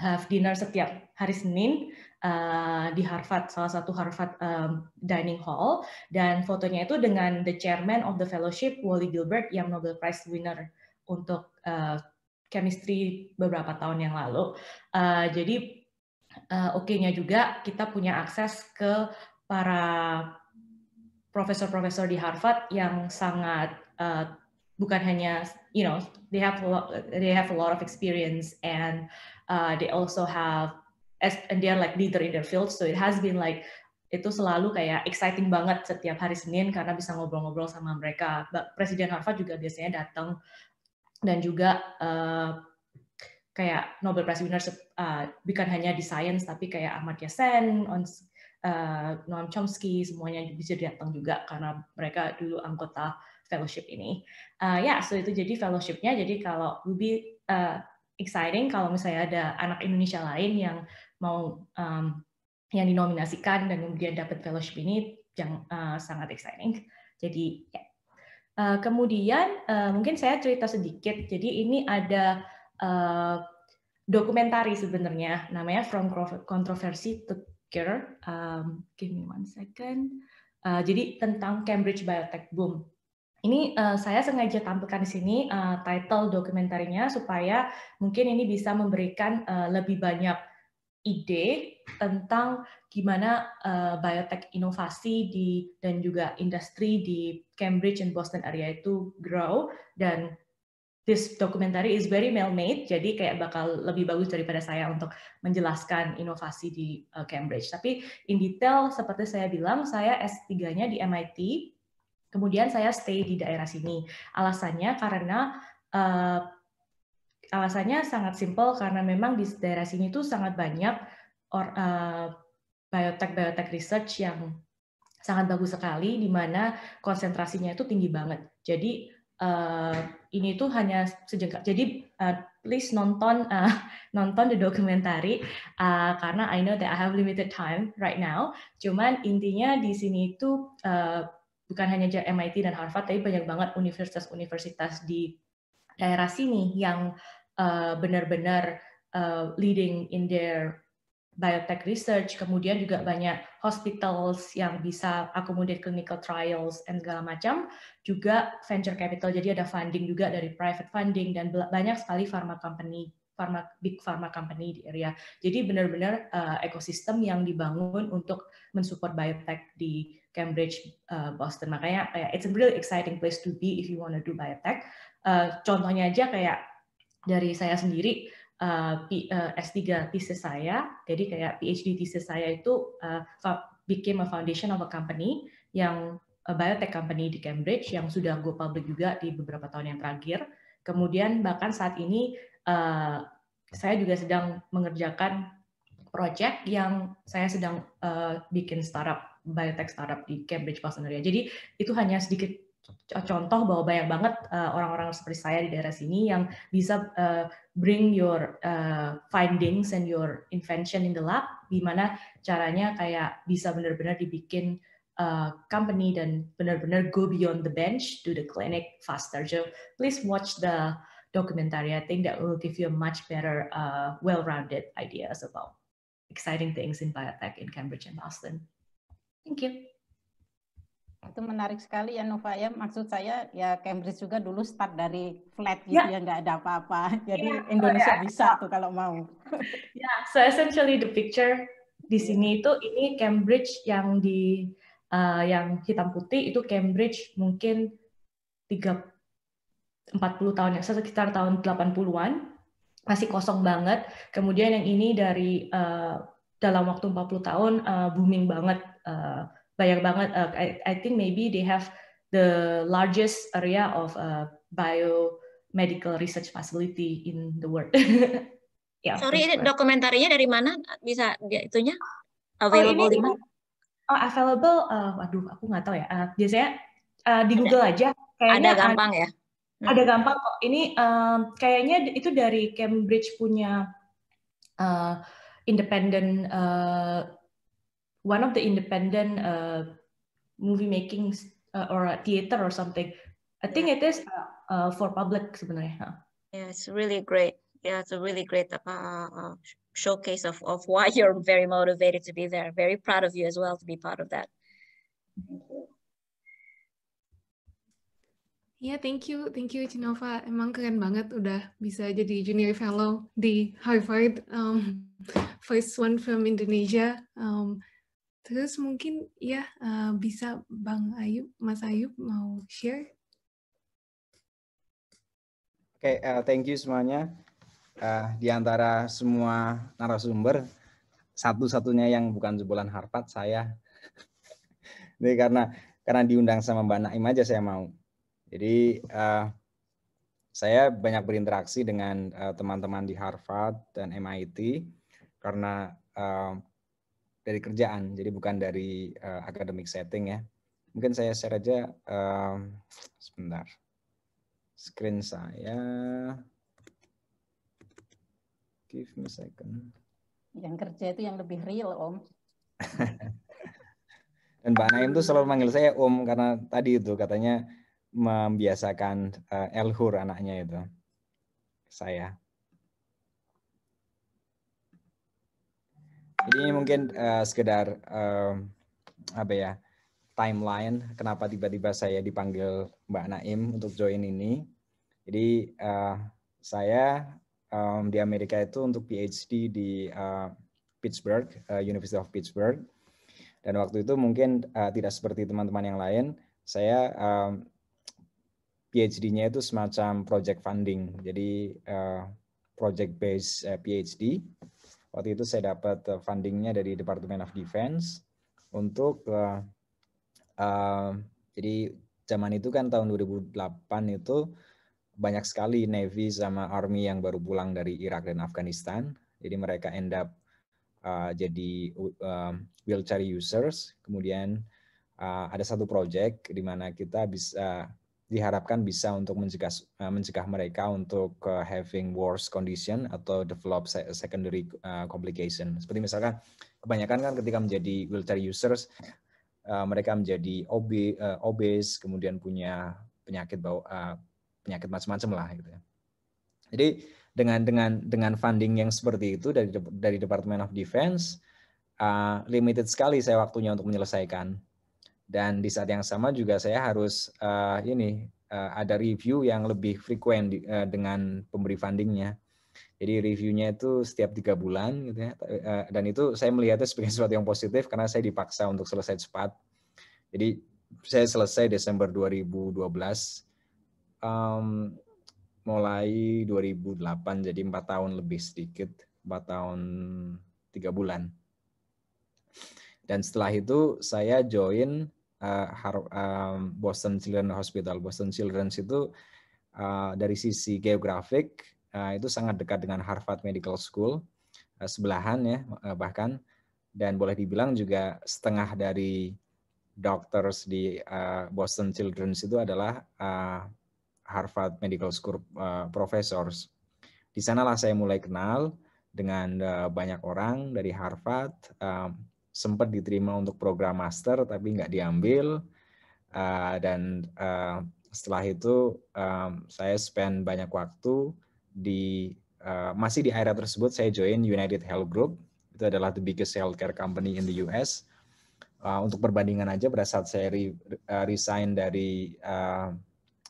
have dinner setiap hari Senin uh, di Harvard salah satu Harvard um, dining hall dan fotonya itu dengan the chairman of the fellowship Wally Gilbert yang Nobel Prize winner untuk uh, chemistry beberapa tahun yang lalu. Uh, jadi uh, oke-nya juga kita punya akses ke para profesor-profesor di Harvard yang sangat uh, bukan hanya you know they have a lot, they have a lot of experience and uh, they also have as and they are like leader in their field so it has been like itu selalu kayak exciting banget setiap hari Senin karena bisa ngobrol-ngobrol sama mereka. Presiden Harvard juga biasanya datang dan juga uh, kayak Nobel Prize winner, uh, bukan hanya di sains tapi kayak Amartya Sen, uh, Noam Chomsky semuanya bisa datang juga karena mereka dulu anggota fellowship ini. Uh, ya, yeah, so itu jadi fellowshipnya. Jadi kalau lebih uh, exciting kalau misalnya ada anak Indonesia lain yang mau um, yang dinominasikan dan kemudian dapat fellowship ini yang uh, sangat exciting. Jadi Yeah. Uh, kemudian uh, mungkin saya cerita sedikit. Jadi ini ada Eh, dokumentari sebenarnya namanya From Controversy to Cure. Um, give me one second. Uh, jadi tentang Cambridge Biotech Boom. Ini uh, saya sengaja tampilkan di sini uh, title dokumentarinya supaya mungkin ini bisa memberikan uh, lebih banyak ide tentang gimana uh, biotech inovasi di dan juga industri di Cambridge and Boston area itu grow dan this documentary is very well-made, jadi kayak bakal lebih bagus daripada saya untuk menjelaskan inovasi di eh, Cambridge. Tapi in detail, seperti saya bilang, saya S3-nya di MIT, kemudian saya stay di daerah sini. Alasannya karena uh, alasannya sangat simple karena memang di daerah sini tuh sangat banyak or, uh, biotech biotech research yang sangat bagus sekali, di mana konsentrasinya itu tinggi banget. Jadi uh, ini tuh hanya sejengkal. Jadi uh, please nonton uh, nonton the dokumentari uh, karena I know that I have limited time right now. Cuman intinya di sini itu uh, bukan hanya MIT dan Harvard, tapi banyak banget universitas-universitas di daerah sini yang uh, benar-benar uh, benar -benar, uh, leading in their biotech research, kemudian juga hmm. banyak hospitals yang bisa akomodir clinical trials dan segala macam, juga venture capital, jadi ada funding juga dari private funding, dan banyak sekali pharma company, pharma, big pharma company di area. Jadi benar-benar uh, ekosistem yang dibangun untuk mensupport biotech di Cambridge, uh, Boston. Makanya kayak it's a really exciting place to be if you want to do biotech. Uh, contohnya aja kayak dari saya sendiri, uh, P, eh, S3 thesis saya. Jadi kayak PhD thesis saya itu uh, became a foundation of a company yang a biotech company di Cambridge yang sudah go public juga di beberapa tahun yang terakhir. Kemudian bahkan saat ini uh, saya juga sedang mengerjakan project yang saya sedang uh, bikin startup biotech startup di Cambridge Boston area. Jadi itu hanya sedikit contoh bahwa banyak banget eh, orang-orang uh, seperti saya di daerah sini yang bisa uh, bring your uh, findings and your invention in the lab di mana caranya kayak bisa benar-benar dibikin uh, company dan benar-benar go beyond the bench to the clinic faster so please watch the documentary I think that will give you a much better uh, well-rounded ideas about exciting things in biotech in Cambridge and Boston thank you itu menarik sekali ya Nova ya. Maksud saya ya Cambridge juga dulu start dari flat gitu ya, ya nggak ada apa-apa. Ya, Jadi yeah. Indonesia oh, bisa tuh kalau mau. ya, so essentially the picture di iya. sini itu ini Cambridge yang di uh, yang hitam putih itu Cambridge mungkin tiga empat puluh tahun yang sekitar tahun 80-an masih kosong banget. Kemudian yang ini dari uh, dalam waktu 40 tahun uh, booming banget uh, banyak banget. Uh, I, I think maybe they have the largest area of uh, biomedical research facility in the world. yeah, Sorry, ini dokumentarinya dari mana? Bisa ya, itunya oh, available oh, di mana? Oh, available. Uh, waduh, aku nggak tahu ya. Uh, biasanya uh, di ada. Google aja. Kayaknya ada gampang ya? ada, ya. Hmm. Ada gampang kok. Ini um, kayaknya itu dari Cambridge punya uh, independent uh, one of the independent uh, movie making uh, or a theater or something. I think yeah. it is uh, uh for public sebenarnya. Yeah, it's really great. Yeah, it's a really great uh, uh, uh showcase of, of why you're very motivated to be there. Very proud of you as well to be part of that. yeah, thank you, thank you Cinova. Emang keren banget udah bisa jadi junior fellow di Harvard, um, first one from Indonesia. Um, Terus mungkin ya uh, bisa Bang Ayub, Mas Ayub mau share? Oke, okay, uh, eh, thank you semuanya. Uh, di antara semua narasumber, satu-satunya yang bukan jebolan Harvard, saya. ini karena karena diundang sama Mbak Naim aja saya mau. Jadi uh, saya banyak berinteraksi dengan teman-teman uh, di Harvard dan MIT karena uh, dari kerjaan, jadi bukan dari uh, academic setting ya. Mungkin saya share aja um, sebentar. Screen saya. Give me a second. Yang kerja itu yang lebih real, Om. Dan Pak Naim tuh selalu manggil saya Om karena tadi itu katanya membiasakan uh, Elhur anaknya itu. Saya. ini mungkin uh, sekedar um, apa ya timeline kenapa tiba-tiba saya dipanggil Mbak Naim untuk join ini. Jadi uh, saya um, di Amerika itu untuk PhD di uh, Pittsburgh, uh, University of Pittsburgh. Dan waktu itu mungkin uh, tidak seperti teman-teman yang lain, saya um, PhD-nya itu semacam project funding, jadi uh, project based uh, PhD. Waktu itu saya dapat eh, fundingnya dari Departemen of Defense untuk uh, uh, jadi zaman itu kan tahun 2008 itu banyak sekali navy sama army yang baru pulang dari Irak dan Afghanistan. Jadi mereka end up uh, jadi uh, wheelchair users. Kemudian uh, ada satu project di mana kita bisa diharapkan bisa untuk mencegah eh, mencegah mereka untuk eh, having worse condition atau develop secondary uh, complication. Seperti misalkan kebanyakan kan ketika menjadi wheelchair users mereka menjadi obe, obese, kemudian punya penyakit bau penyakit macam-macam lah gitu ya. Jadi dengan dengan dengan funding yang seperti itu dari dari Department of Defense limited sekali saya waktunya untuk menyelesaikan dan di saat yang sama juga saya harus uh, ini uh, ada review yang lebih frekuen uh, eh, dengan pemberi fundingnya. Jadi reviewnya itu setiap tiga bulan gitu ya. dan itu saya melihatnya sebagai sesuatu yang positif karena saya dipaksa untuk selesai cepat. Jadi saya selesai Desember 2012, um, mulai 2008 jadi empat tahun lebih sedikit, empat tahun tiga bulan. Dan setelah itu saya join uh, Boston Children's Hospital. Boston Children's itu uh, dari sisi geografik uh, itu sangat dekat dengan Harvard Medical School uh, sebelahan ya uh, bahkan dan boleh dibilang juga setengah dari doctors di uh, Boston Children's itu adalah uh, Harvard Medical School uh, professors. Di sanalah saya mulai kenal dengan banyak orang dari Harvard sempat diterima untuk program master tapi nggak diambil uh, dan uh, setelah itu um, saya spend banyak waktu di uh, masih di area tersebut saya join United Health Group itu adalah the biggest healthcare company in the US uh, untuk perbandingan aja pada saat saya re, resign dari uh,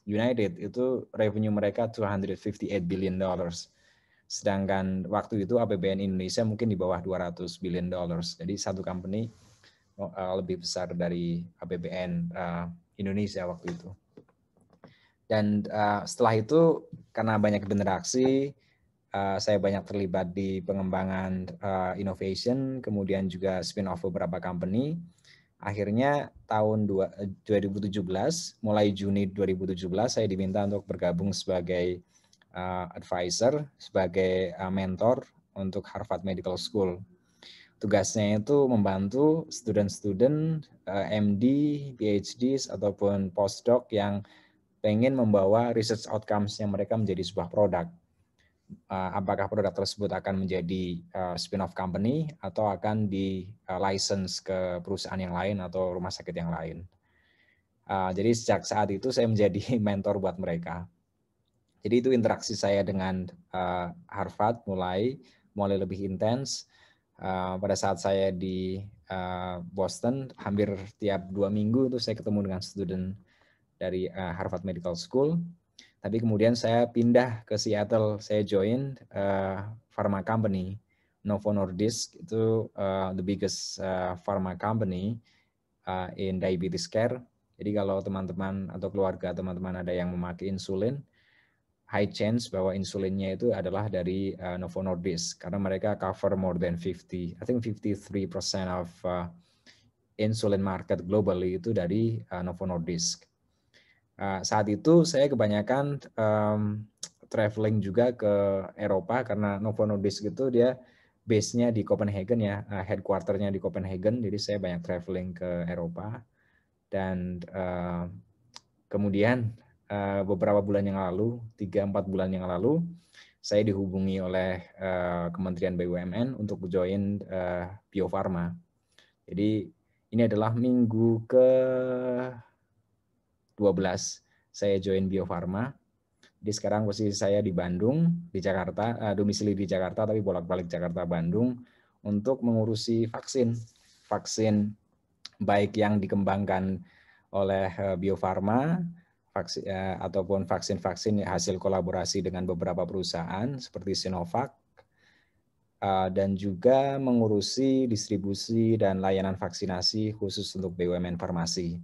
United itu revenue mereka 258 billion dollars Sedangkan waktu itu APBN Indonesia mungkin di bawah 200 billion dollars. Jadi satu company oh, eh, lebih besar dari APBN eh, Indonesia waktu itu. Dan eh, setelah itu karena banyak generasi, saya banyak terlibat di pengembangan innovation, kemudian juga spin-off beberapa company. Akhirnya tahun 2017, mulai Juni 2017, saya diminta untuk bergabung sebagai uh, advisor, sebagai uh, mentor untuk Harvard Medical School. Tugasnya itu membantu student-student uh, eh, MD, PhD ataupun postdoc yang pengen membawa research outcomes yang mereka menjadi sebuah produk. Uh, apakah produk tersebut akan menjadi uh, spin-off company atau akan di uh, license ke perusahaan yang lain atau rumah sakit yang lain. Uh, jadi sejak saat itu saya menjadi mentor buat mereka. Jadi itu interaksi saya dengan uh, Harvard mulai mulai lebih intens. Uh, pada saat saya di uh, Boston, hampir tiap dua minggu itu saya ketemu dengan student dari uh, Harvard Medical School. Tapi kemudian saya pindah ke Seattle, saya join uh, pharma company Novo Nordisk itu uh, the biggest uh, pharma company uh, in diabetes care. Jadi kalau teman-teman atau keluarga teman-teman ada yang memakai insulin, high chance bahwa insulinnya itu adalah dari uh, Novo Nordisk karena mereka cover more than 50, I think 53% of uh, insulin market globally itu dari uh, Novo Nordisk. Uh, saat itu saya kebanyakan um, traveling juga ke Eropa karena Novo Nordisk itu dia base-nya di Copenhagen ya, uh, headquarternya di Copenhagen, jadi saya banyak traveling ke Eropa dan uh, kemudian Eh, beberapa bulan yang lalu, 3-4 bulan yang lalu, saya dihubungi oleh eh, Kementerian BUMN untuk join uh, Bio Farma. Jadi ini adalah minggu ke 12 saya join Bio Farma. Jadi sekarang posisi saya di Bandung, di Jakarta, domisili di Jakarta tapi bolak-balik Jakarta Bandung untuk mengurusi vaksin. Vaksin baik yang dikembangkan oleh Bio Farma vaksin ya, ataupun vaksin-vaksin hasil kolaborasi dengan beberapa perusahaan seperti Sinovac eh, dan juga mengurusi distribusi dan layanan vaksinasi khusus untuk BUMN farmasi.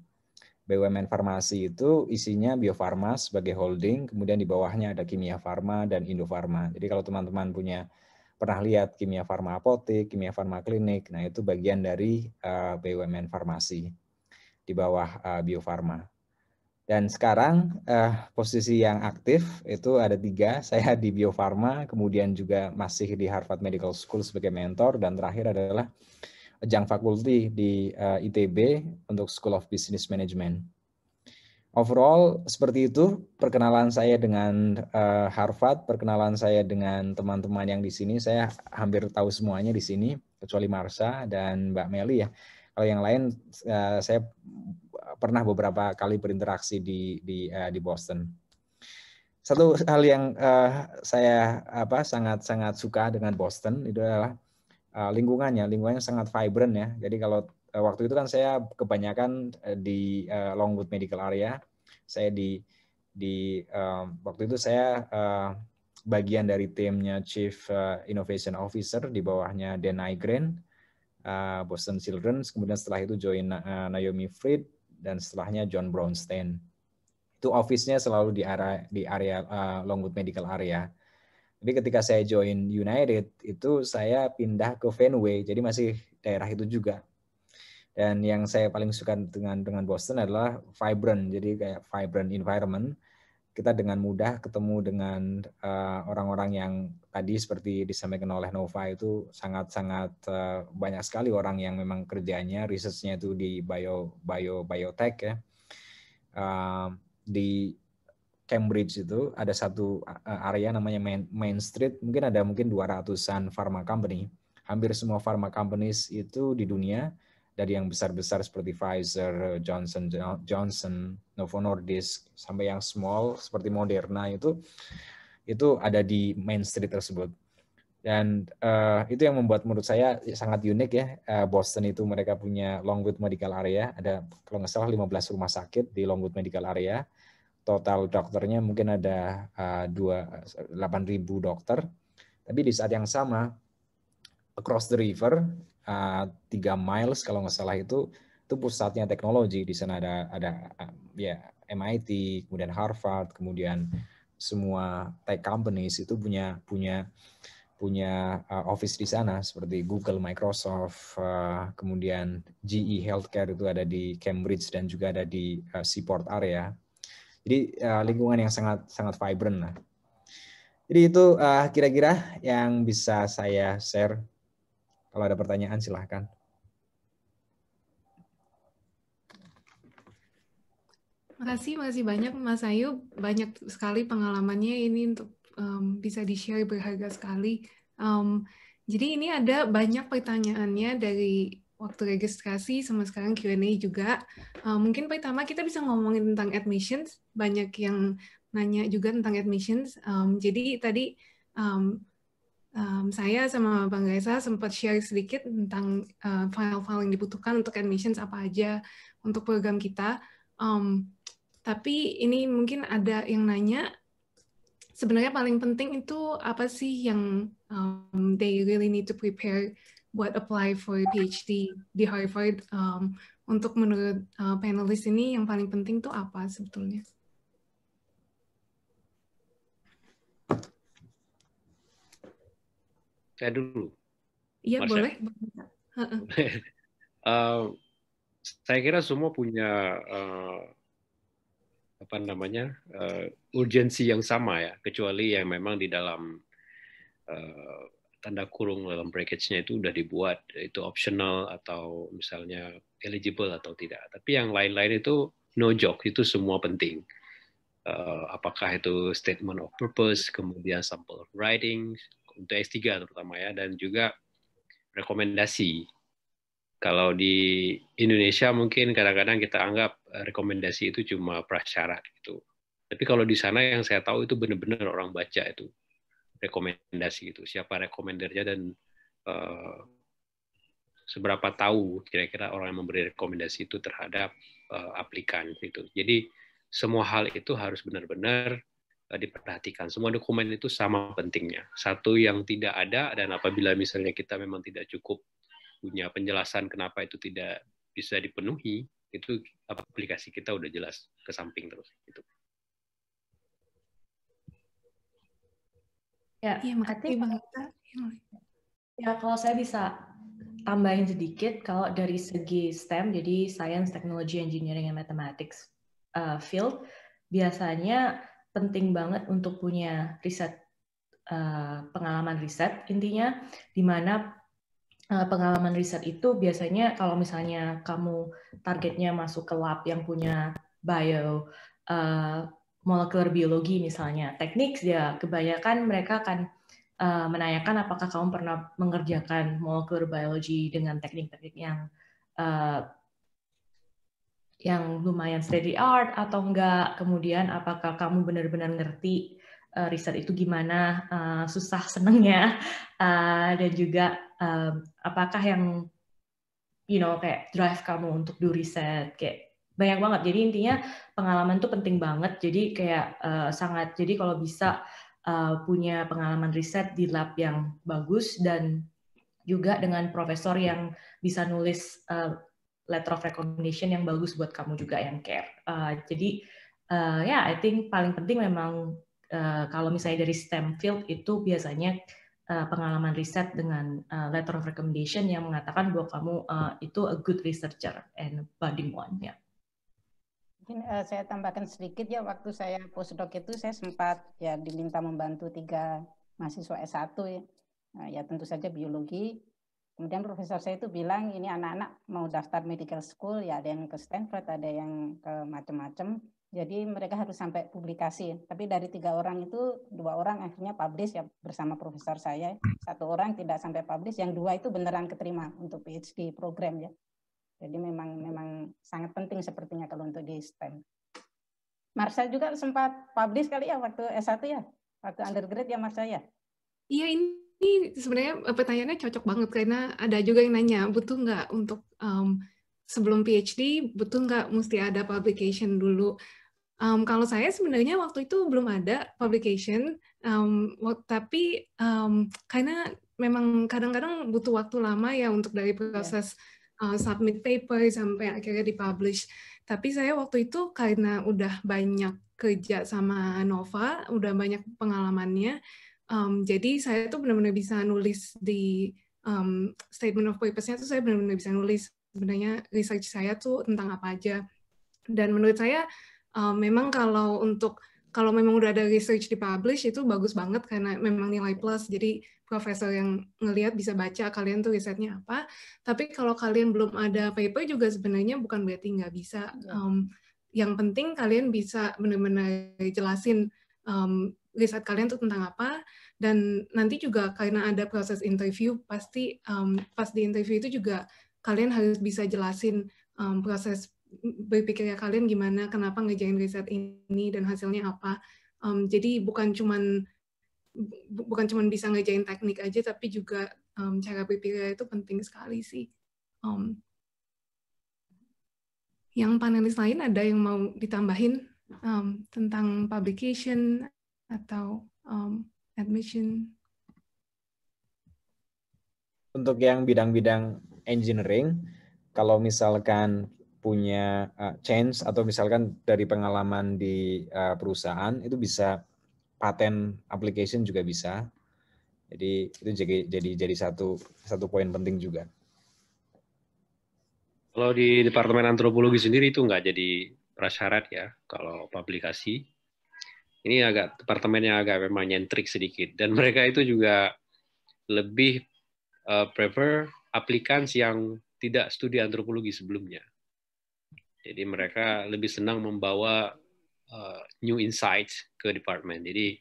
BUMN farmasi itu isinya Bio Farma sebagai holding, kemudian di bawahnya ada Kimia Farma dan Indo Jadi kalau teman-teman punya pernah lihat Kimia Farma Apotek, Kimia Farma Klinik, nah itu bagian dari uh, eh, BUMN farmasi di bawah uh, Bio Farma. Dan sekarang eh, posisi yang aktif itu ada tiga. Saya di Bio Farma, kemudian juga masih di Harvard Medical School sebagai mentor, dan terakhir adalah Jang Faculty di eh, ITB untuk School of Business Management. Overall seperti itu perkenalan saya dengan eh, Harvard, perkenalan saya dengan teman-teman yang di sini. Saya hampir tahu semuanya di sini, kecuali Marsha dan Mbak Meli ya. Kalau yang lain eh, saya pernah beberapa kali berinteraksi di di uh, di Boston. Satu hal yang uh, saya apa sangat-sangat suka dengan Boston itu adalah uh, lingkungannya, lingkungannya sangat vibrant ya. Jadi kalau uh, waktu itu kan saya kebanyakan uh, di uh, Longwood Medical Area, saya di di uh, waktu itu saya uh, bagian dari timnya Chief Innovation Officer di bawahnya Dan Igren, Boston Children's. Kemudian setelah itu join Naomi Fried, dan setelahnya John Brownstein. Itu office-nya selalu di area di area uh, Longwood Medical Area. Tapi ketika saya join United itu saya pindah ke Fenway, jadi masih daerah itu juga. Dan yang saya paling suka dengan dengan Boston adalah vibrant, jadi kayak vibrant environment kita dengan mudah ketemu dengan eh, orang-orang uh, yang tadi seperti disampaikan oleh Nova itu sangat-sangat uh, banyak sekali orang yang memang kerjanya risetnya itu di bio bio biotech ya uh, di Cambridge itu ada satu eh, area namanya Main, Main Street mungkin ada mungkin 200-an pharma company hampir semua pharma companies itu di dunia dari yang besar-besar seperti Pfizer, Johnson Johnson, Novo Nordisk sampai yang small seperti Moderna itu itu ada di Main Street tersebut. Dan uh, itu yang membuat menurut saya sangat unik ya uh, Boston itu mereka punya Longwood Medical Area ada kalau nggak salah 15 rumah sakit di Longwood Medical Area total dokternya mungkin ada eh, dua 8.000 dokter tapi di saat yang sama across the river Eh, tiga uh, miles kalau nggak salah itu itu pusatnya teknologi di sana ada ada uh, ya MIT kemudian Harvard kemudian semua tech companies itu punya punya punya uh, office di sana seperti Google, Microsoft, uh, kemudian GE Healthcare itu ada di Cambridge dan juga ada di uh, Seaport area. Jadi uh, lingkungan yang sangat sangat vibrant lah. Jadi itu kira kira-kira yang bisa saya share kalau ada pertanyaan silahkan. Makasih, makasih banyak Mas Ayu. Banyak sekali pengalamannya ini untuk um, bisa di-share berharga sekali. Um, jadi ini ada banyak pertanyaannya dari waktu registrasi sama sekarang Q&A juga. Um, mungkin pertama kita bisa ngomongin tentang admissions. Banyak yang nanya juga tentang admissions. Um, jadi tadi um, um, saya sama Bang Gaisa sempat share sedikit tentang uh, file-file yang dibutuhkan untuk admissions apa aja untuk program kita. Um, tapi ini mungkin ada yang nanya, sebenarnya paling penting itu apa sih yang um, they really need to prepare buat apply for PhD di Harvard um, untuk menurut uh, panelis ini yang paling penting itu apa sebetulnya? saya dulu. Iya ya? boleh. uh, saya kira semua punya uh, apa namanya uh, urgensi yang sama ya, kecuali yang memang di dalam uh, tanda kurung dalam bracketnya itu sudah dibuat itu optional atau misalnya eligible atau tidak. Tapi yang lain-lain itu no joke, itu semua penting. Uh, apakah itu statement of purpose, kemudian sample of writing, untuk S3 terutama ya dan juga rekomendasi. Kalau di Indonesia mungkin kadang-kadang kita anggap eh, rekomendasi itu cuma prasyarat gitu. Tapi kalau di sana yang saya tahu itu benar-benar orang baca itu rekomendasi itu siapa rekomendernya dan uh, seberapa tahu kira-kira orang yang memberi rekomendasi itu terhadap uh, aplikan itu. Jadi semua hal itu harus benar-benar Eh, diperhatikan. Semua dokumen itu sama pentingnya. Satu yang tidak ada dan apabila misalnya kita memang tidak cukup punya penjelasan kenapa itu tidak bisa dipenuhi, itu aplikasi kita udah jelas ke samping terus gitu. Ya, ya makasih Ya, kalau saya bisa tambahin sedikit kalau dari segi STEM, jadi Science, Technology, Engineering, and Mathematics uh, field, biasanya penting banget untuk punya riset uh, pengalaman riset intinya di mana eh, pengalaman riset itu biasanya kalau misalnya kamu targetnya masuk ke lab yang punya bio uh, molekuler biologi misalnya teknik ya kebanyakan mereka akan uh, menanyakan apakah kamu pernah mengerjakan molekuler biologi dengan teknik-teknik yang uh, yang lumayan steady art atau enggak, kemudian apakah kamu benar-benar ngerti uh, riset itu gimana, uh, susah senengnya, uh, dan juga um, apakah yang you know kayak drive kamu untuk do riset kayak banyak banget. Jadi intinya pengalaman tuh penting banget. Jadi kayak uh, sangat jadi kalau bisa uh, punya pengalaman riset di lab yang bagus dan juga dengan profesor yang bisa nulis uh, letter of recommendation yang bagus buat kamu juga yang care. Uh, jadi uh, ya yeah, I think paling penting memang uh, kalau misalnya dari STEM field itu biasanya uh, pengalaman riset dengan uh, letter of recommendation yang mengatakan bahwa kamu uh, itu a good researcher and budding one ya. Yeah. Mungkin uh, saya tambahkan sedikit ya waktu saya postdoc itu saya sempat ya diminta membantu tiga mahasiswa S1 ya. uh, ya tentu saja biologi, Kemudian profesor saya itu bilang ini anak-anak mau daftar medical school ya ada yang ke Stanford, ada yang ke macam-macam. Jadi mereka harus sampai publikasi. Tapi dari tiga orang itu dua orang akhirnya publish ya bersama profesor saya. Satu orang tidak sampai publish, yang dua itu beneran keterima untuk PhD program ya. Jadi memang memang sangat penting sepertinya kalau untuk di STEM. Marsha juga sempat publish kali ya waktu S1 ya, waktu undergrad ya Marsha ya. Iya ini ini sebenarnya eh, pertanyaannya cocok banget karena ada juga yang nanya butuh nggak untuk um, sebelum PhD butuh nggak mesti ada publication dulu. Um, kalau saya sebenarnya waktu itu belum ada publication, um, tapi um, karena memang kadang-kadang butuh waktu lama ya untuk dari iya. proses yeah. uh, submit paper sampai akhirnya dipublish. Tapi saya waktu itu karena udah banyak kerja sama Nova, udah banyak pengalamannya, Um, jadi saya tuh benar-benar bisa nulis di um, statement of purpose-nya tuh saya benar-benar bisa nulis sebenarnya research saya tuh tentang apa aja. Dan menurut saya um, memang kalau untuk kalau memang udah ada research di publish itu bagus banget karena memang nilai plus. Jadi profesor yang ngelihat bisa baca kalian tuh risetnya apa. Tapi kalau kalian belum ada paper juga sebenarnya bukan berarti nggak bisa. Um, yang penting kalian bisa benar-benar jelasin um, riset kalian itu tentang apa dan nanti juga karena ada proses interview pasti um, pas di interview itu juga kalian harus bisa jelasin um, proses berpikirnya kalian gimana kenapa ngejain riset ini dan hasilnya apa um, jadi bukan cuman bukan cuman bisa ngejain teknik aja tapi juga um, cara berpikirnya itu penting sekali sih um, yang panelis lain ada yang mau ditambahin um, tentang publication atau um, admission? Untuk yang bidang-bidang engineering, kalau misalkan punya uh, change atau misalkan dari pengalaman di uh, perusahaan itu bisa patent application juga bisa. Jadi itu jadi jadi jadi satu satu poin penting juga. Kalau di Departemen Antropologi sendiri itu nggak jadi prasyarat ya kalau publikasi ini agak departemen yang agak memang nyentrik sedikit dan mereka itu juga lebih uh, prefer aplikans yang tidak studi antropologi sebelumnya. Jadi mereka lebih senang membawa uh, new insights ke departemen. Jadi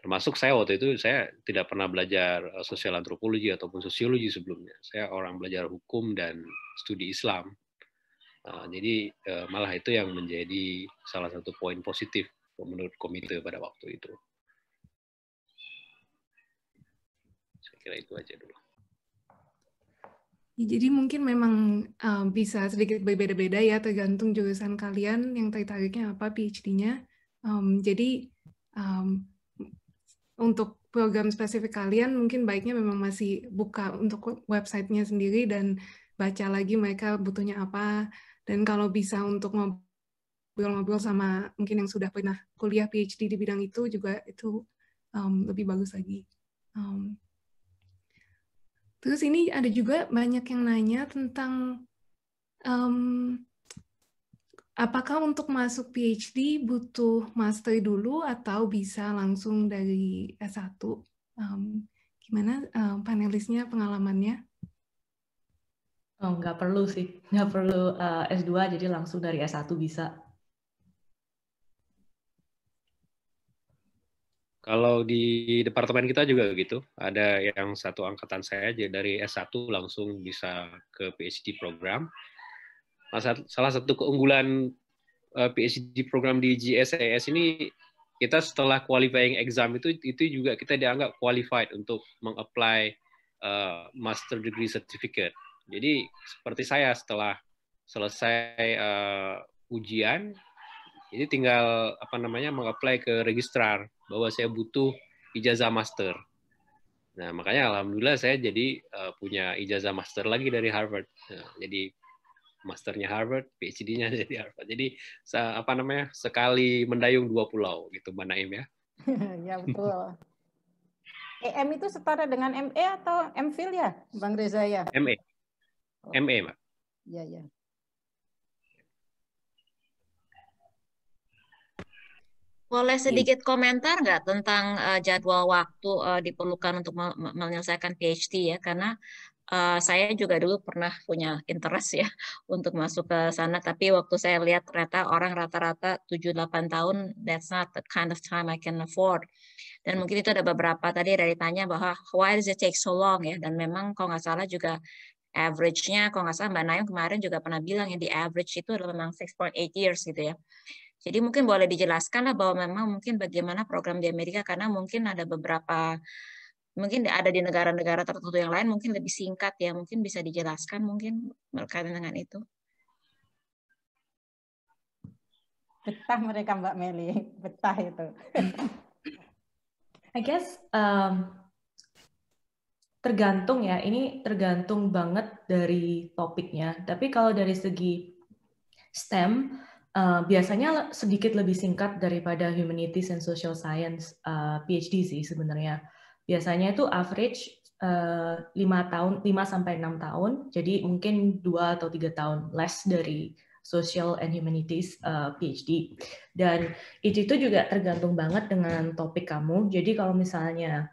termasuk saya waktu itu saya tidak pernah belajar eh, sosial antropologi ataupun sosiologi sebelumnya. Saya orang belajar hukum dan studi Islam. Uh, jadi uh, malah itu yang menjadi salah satu poin positif menurut komite pada waktu itu. Saya kira itu aja dulu. Ya, jadi mungkin memang uh, bisa sedikit berbeda-beda ya, tergantung jurusan kalian yang tertariknya apa, PhD-nya. Um, jadi um, untuk program spesifik kalian mungkin baiknya memang masih buka untuk websitenya sendiri dan baca lagi mereka butuhnya apa. Dan kalau bisa untuk ngobrol ngobrol-ngobrol sama mungkin yang sudah pernah kuliah PhD di bidang itu juga itu um, lebih bagus lagi. Um, terus ini ada juga banyak yang nanya tentang um, apakah untuk masuk PhD butuh master dulu atau bisa langsung dari S1? Um, gimana um, panelisnya pengalamannya? Oh, nggak perlu sih, nggak perlu uh, S2, jadi langsung dari S1 bisa Kalau di departemen kita juga gitu, ada yang satu angkatan saya aja dari S1 langsung bisa ke PhD program. Nah, salah satu keunggulan eh, PhD program di GSAS ini kita setelah qualifying exam itu itu juga kita dianggap qualified untuk mengapply uh, master degree certificate. Jadi seperti saya setelah selesai uh, ujian, ini tinggal apa namanya mengapply ke registrar bahwa saya butuh ijazah master. Nah, makanya alhamdulillah saya jadi uh, punya ijazah master lagi dari Harvard. Nah, jadi masternya Harvard, PhD-nya jadi Harvard. Jadi apa namanya? sekali mendayung dua pulau gitu Mbak Naim ya. ya betul. EM itu setara dengan ME atau MPhil ya, Bang Reza ya? ME. ME, Mbak. Iya, iya. Boleh iya. sedikit komentar nggak tentang uh, jadwal waktu uh, diperlukan untuk me menyelesaikan PhD ya? Karena uh, saya juga dulu pernah punya interest ya untuk masuk ke sana, tapi waktu saya lihat ternyata orang rata-rata 7-8 tahun, that's not the kind of time I can afford. Dan mungkin itu ada beberapa tadi dari tanya bahwa why does it take so long ya? Dan memang kalau nggak salah juga average-nya, kalau nggak salah Mbak Nayung kemarin juga pernah bilang ya, di average itu adalah memang 6.8 years gitu ya. Jadi mungkin boleh dijelaskan lah bahwa memang mungkin bagaimana program di Amerika karena mungkin ada beberapa mungkin ada di negara-negara tertentu yang lain mungkin lebih singkat ya mungkin bisa dijelaskan mungkin berkaitan dengan itu. Betah mereka Mbak Meli, betah itu. I guess um, tergantung ya. Ini tergantung banget dari topiknya. Tapi kalau dari segi STEM, Eh, biasanya sedikit lebih singkat daripada humanities and social science uh, eh, PhD sih sebenarnya. Biasanya itu average eh, lima 5 tahun 5 sampai 6 tahun. Jadi mungkin 2 atau 3 tahun less dari social and humanities uh, PhD. Dan itu itu juga tergantung banget dengan topik kamu. Jadi kalau misalnya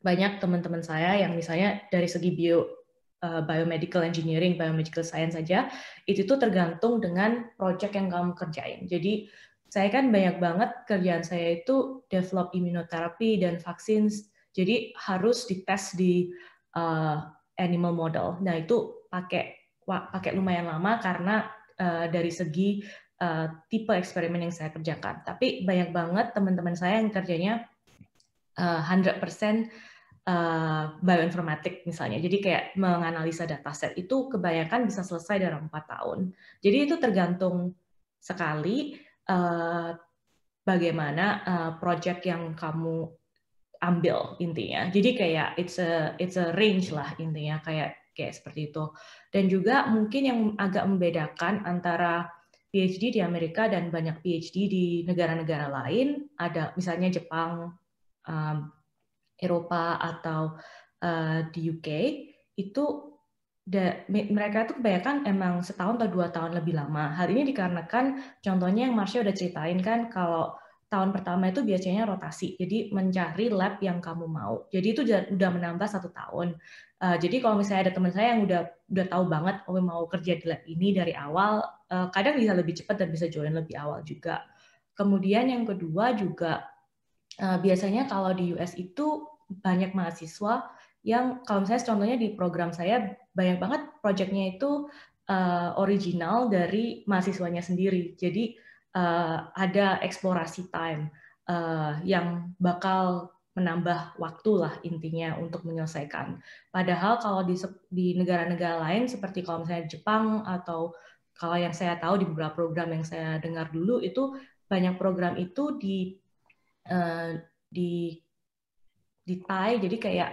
banyak teman-teman saya yang misalnya dari segi bio Eh, biomedical engineering, biomedical science saja, itu tuh tergantung dengan project yang kamu kerjain. Jadi saya kan banyak banget kerjaan saya itu develop immunotherapy dan vaksin, jadi harus dites di uh, animal model. Nah itu pakai pakai lumayan lama karena uh, dari segi uh, tipe eksperimen yang saya kerjakan. Tapi banyak banget teman-teman saya yang kerjanya uh, 100% Eh, bioinformatik misalnya. Jadi kayak menganalisa dataset itu kebanyakan bisa selesai dalam empat tahun. Jadi itu tergantung sekali eh, bagaimana uh, project yang kamu ambil intinya. Jadi kayak it's a it's a range lah intinya kayak kayak seperti itu. Dan juga mungkin yang agak membedakan antara PhD di Amerika dan banyak PhD di negara-negara lain ada misalnya Jepang, Eropa atau uh, di UK itu da, mereka tuh kebanyakan emang setahun atau dua tahun lebih lama. Hal ini dikarenakan contohnya yang Marsha udah ceritain kan kalau tahun pertama itu biasanya rotasi, jadi mencari lab yang kamu mau. Jadi itu udah menambah satu tahun. Uh, jadi kalau misalnya ada teman saya yang udah udah tahu banget oh mau kerja di lab ini dari awal, uh, kadang bisa lebih cepat dan bisa join lebih awal juga. Kemudian yang kedua juga Eh, biasanya kalau di US itu banyak mahasiswa yang kalau misalnya contohnya di program saya banyak banget proyeknya itu uh, original dari mahasiswanya sendiri. Jadi uh, ada eksplorasi time uh, yang bakal menambah waktu lah intinya untuk menyelesaikan. Padahal kalau di negara-negara lain seperti kalau misalnya Jepang atau kalau yang saya tahu di beberapa program yang saya dengar dulu itu banyak program itu di Eh, di di tie jadi kayak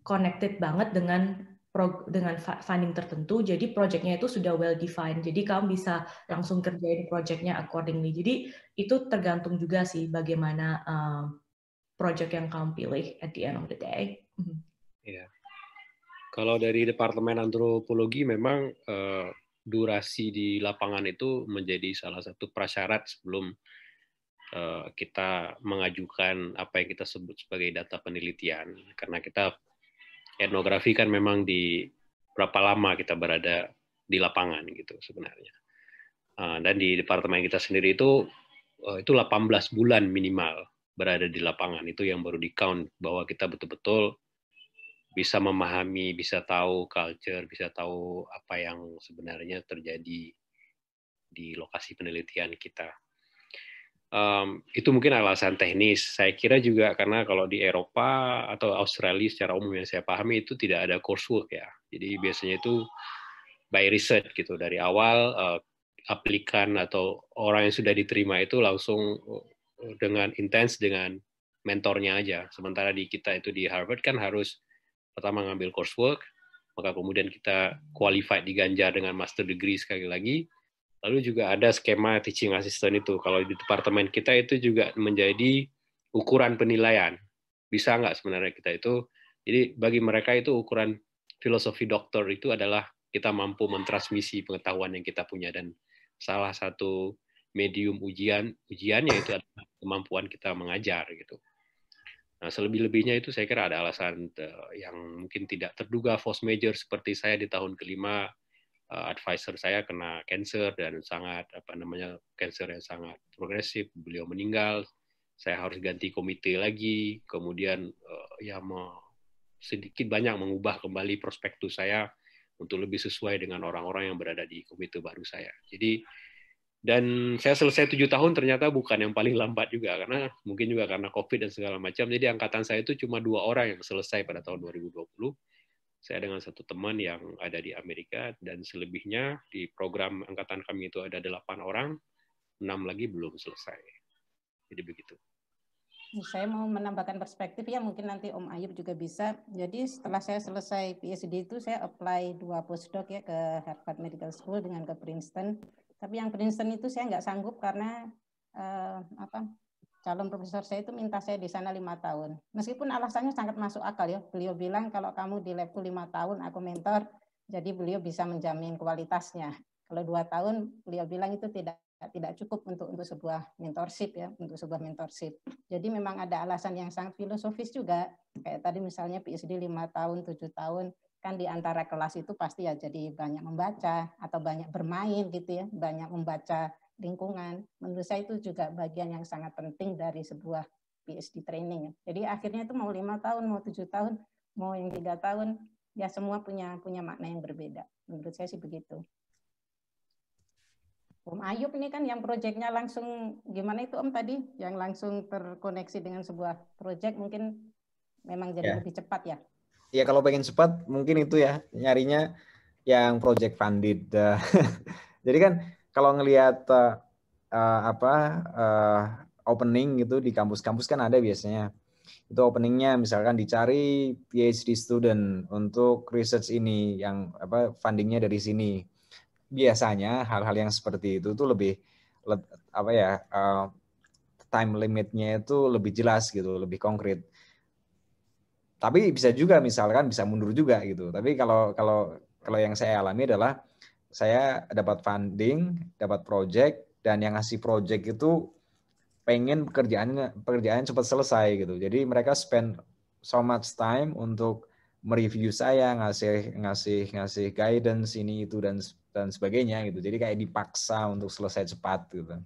connected banget dengan pro, dengan funding tertentu. Jadi projectnya itu sudah well defined. Jadi kamu bisa langsung kerjain projectnya accordingly. Jadi itu tergantung juga sih bagaimana uh, project yang kamu pilih at the end of the day. Mm-hmm. Iya. Kalau dari departemen antropologi memang uh, durasi di lapangan itu menjadi salah satu prasyarat sebelum Eh, kita mengajukan apa yang kita sebut sebagai data penelitian karena kita etnografi kan memang di berapa lama kita berada di lapangan gitu sebenarnya eh, dan di departemen kita sendiri itu eh, itu 18 bulan minimal berada di lapangan itu yang baru di count bahwa kita betul-betul bisa memahami bisa tahu culture bisa tahu apa yang sebenarnya terjadi di lokasi penelitian kita um, itu mungkin alasan teknis. Saya kira juga karena kalau di Eropa atau Australia secara umum yang saya pahami itu tidak ada coursework ya. Jadi biasanya itu by research gitu dari awal uh, aplikan atau orang yang sudah diterima itu langsung eh, dengan intens dengan mentornya aja. Sementara di kita itu di Harvard kan harus pertama ngambil coursework, maka kemudian kita qualified diganjar dengan master degree sekali lagi, Lalu juga ada skema teaching assistant itu. Kalau di departemen kita itu juga menjadi ukuran penilaian. Bisa nggak sebenarnya kita itu? Jadi bagi mereka itu ukuran filosofi dokter itu adalah kita mampu mentransmisi pengetahuan yang kita punya dan salah satu medium ujian ujiannya itu adalah kemampuan kita mengajar gitu. Nah, selebih-lebihnya itu saya kira ada alasan eh, yang mungkin tidak terduga force major seperti saya di tahun kelima Eh, advisor saya kena cancer dan sangat apa namanya cancer yang sangat progresif beliau meninggal saya harus ganti komite lagi kemudian eh, ya sedikit banyak mengubah kembali prospektus saya untuk lebih sesuai dengan orang-orang yang berada di komite baru saya jadi dan saya selesai tujuh tahun ternyata bukan yang paling lambat juga karena mungkin juga karena covid dan segala macam jadi angkatan saya itu cuma dua orang yang selesai pada tahun 2020 saya dengan satu teman yang ada di Amerika dan selebihnya di program angkatan kami itu ada delapan orang, enam lagi belum selesai. Jadi begitu. Saya mau menambahkan perspektif ya mungkin nanti Om Ayub juga bisa. Jadi setelah saya selesai PhD itu saya apply dua postdoc ya ke Harvard Medical School dengan ke Princeton. Tapi yang Princeton itu saya nggak sanggup karena uh, apa calon profesor saya itu minta saya di sana lima tahun. Meskipun alasannya sangat masuk akal ya. Beliau bilang kalau kamu di labku lima tahun, aku mentor, jadi beliau bisa menjamin kualitasnya. Kalau dua tahun, beliau bilang itu tidak tidak cukup untuk untuk sebuah mentorship ya, untuk sebuah mentorship. Jadi memang ada alasan yang sangat filosofis juga. Kayak tadi misalnya PhD lima tahun, tujuh tahun, kan di antara kelas itu pasti ya jadi banyak membaca atau banyak bermain gitu ya, banyak membaca lingkungan. Menurut saya itu juga bagian yang sangat penting dari sebuah PhD training. Jadi akhirnya itu mau lima tahun, mau tujuh tahun, mau yang tiga tahun, ya semua punya punya makna yang berbeda. Menurut saya sih begitu. Om Ayub ini kan yang proyeknya langsung gimana itu Om tadi yang langsung terkoneksi dengan sebuah proyek mungkin memang jadi ya. lebih cepat ya. Ya kalau pengen cepat mungkin itu ya nyarinya yang project funded. Jadi kan kalau ngelihat uh, uh, apa uh, opening gitu di kampus-kampus kan ada biasanya itu openingnya misalkan dicari PhD student untuk research ini yang apa fundingnya dari sini biasanya hal-hal yang seperti itu tuh lebih le, apa ya uh, time limitnya itu lebih jelas gitu lebih konkret tapi bisa juga misalkan bisa mundur juga gitu tapi kalau kalau kalau yang saya alami adalah saya dapat funding, dapat project, dan yang ngasih project itu pengen pekerjaannya pekerjaan cepat selesai gitu. Jadi mereka spend so much time untuk mereview saya, ngasih ngasih ngasih guidance ini itu dan dan sebagainya gitu. Jadi kayak dipaksa untuk selesai cepat gitu.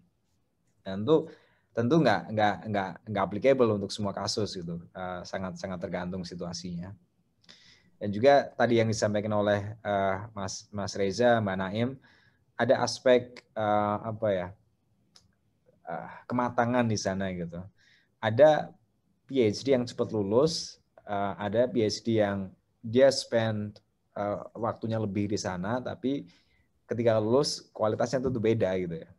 Dan itu tentu nggak nggak nggak nggak applicable untuk semua kasus gitu. Eh, sangat sangat tergantung situasinya dan juga tadi yang disampaikan oleh uh, Mas Mas Reza, Mbak Naim, ada aspek uh, apa ya uh, kematangan di sana gitu. Ada PhD yang cepat lulus, uh, ada PhD yang dia spend uh, waktunya lebih di sana, tapi ketika lulus kualitasnya tentu beda gitu ya.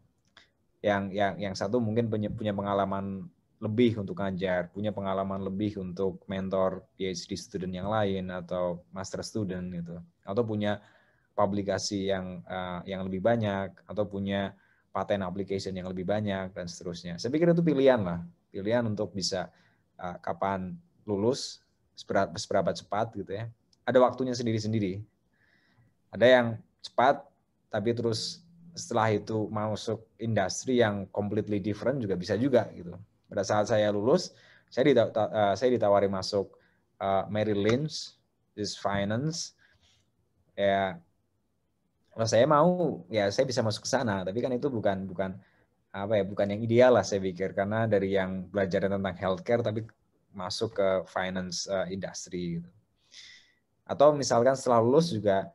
Yang yang yang satu mungkin punya punya pengalaman lebih untuk ngajar, punya pengalaman lebih untuk mentor PhD student yang lain atau master student gitu, atau punya publikasi yang uh, yang lebih banyak, atau punya patent application yang lebih banyak dan seterusnya. Saya pikir itu pilihan lah, pilihan untuk bisa uh, kapan lulus seberapa, seberapa cepat gitu ya. Ada waktunya sendiri-sendiri. Ada yang cepat tapi terus setelah itu masuk industri yang completely different juga bisa juga gitu pada saat saya lulus, saya, dita uh, saya ditawari masuk uh, eh, Mary Lynch, this finance. Ya, kalau saya mau, ya saya bisa masuk ke sana. Tapi kan itu bukan bukan apa ya, bukan yang ideal lah saya pikir. Karena dari yang belajar tentang healthcare, tapi masuk ke finance uh, eh, industry. Gitu. Atau misalkan setelah lulus juga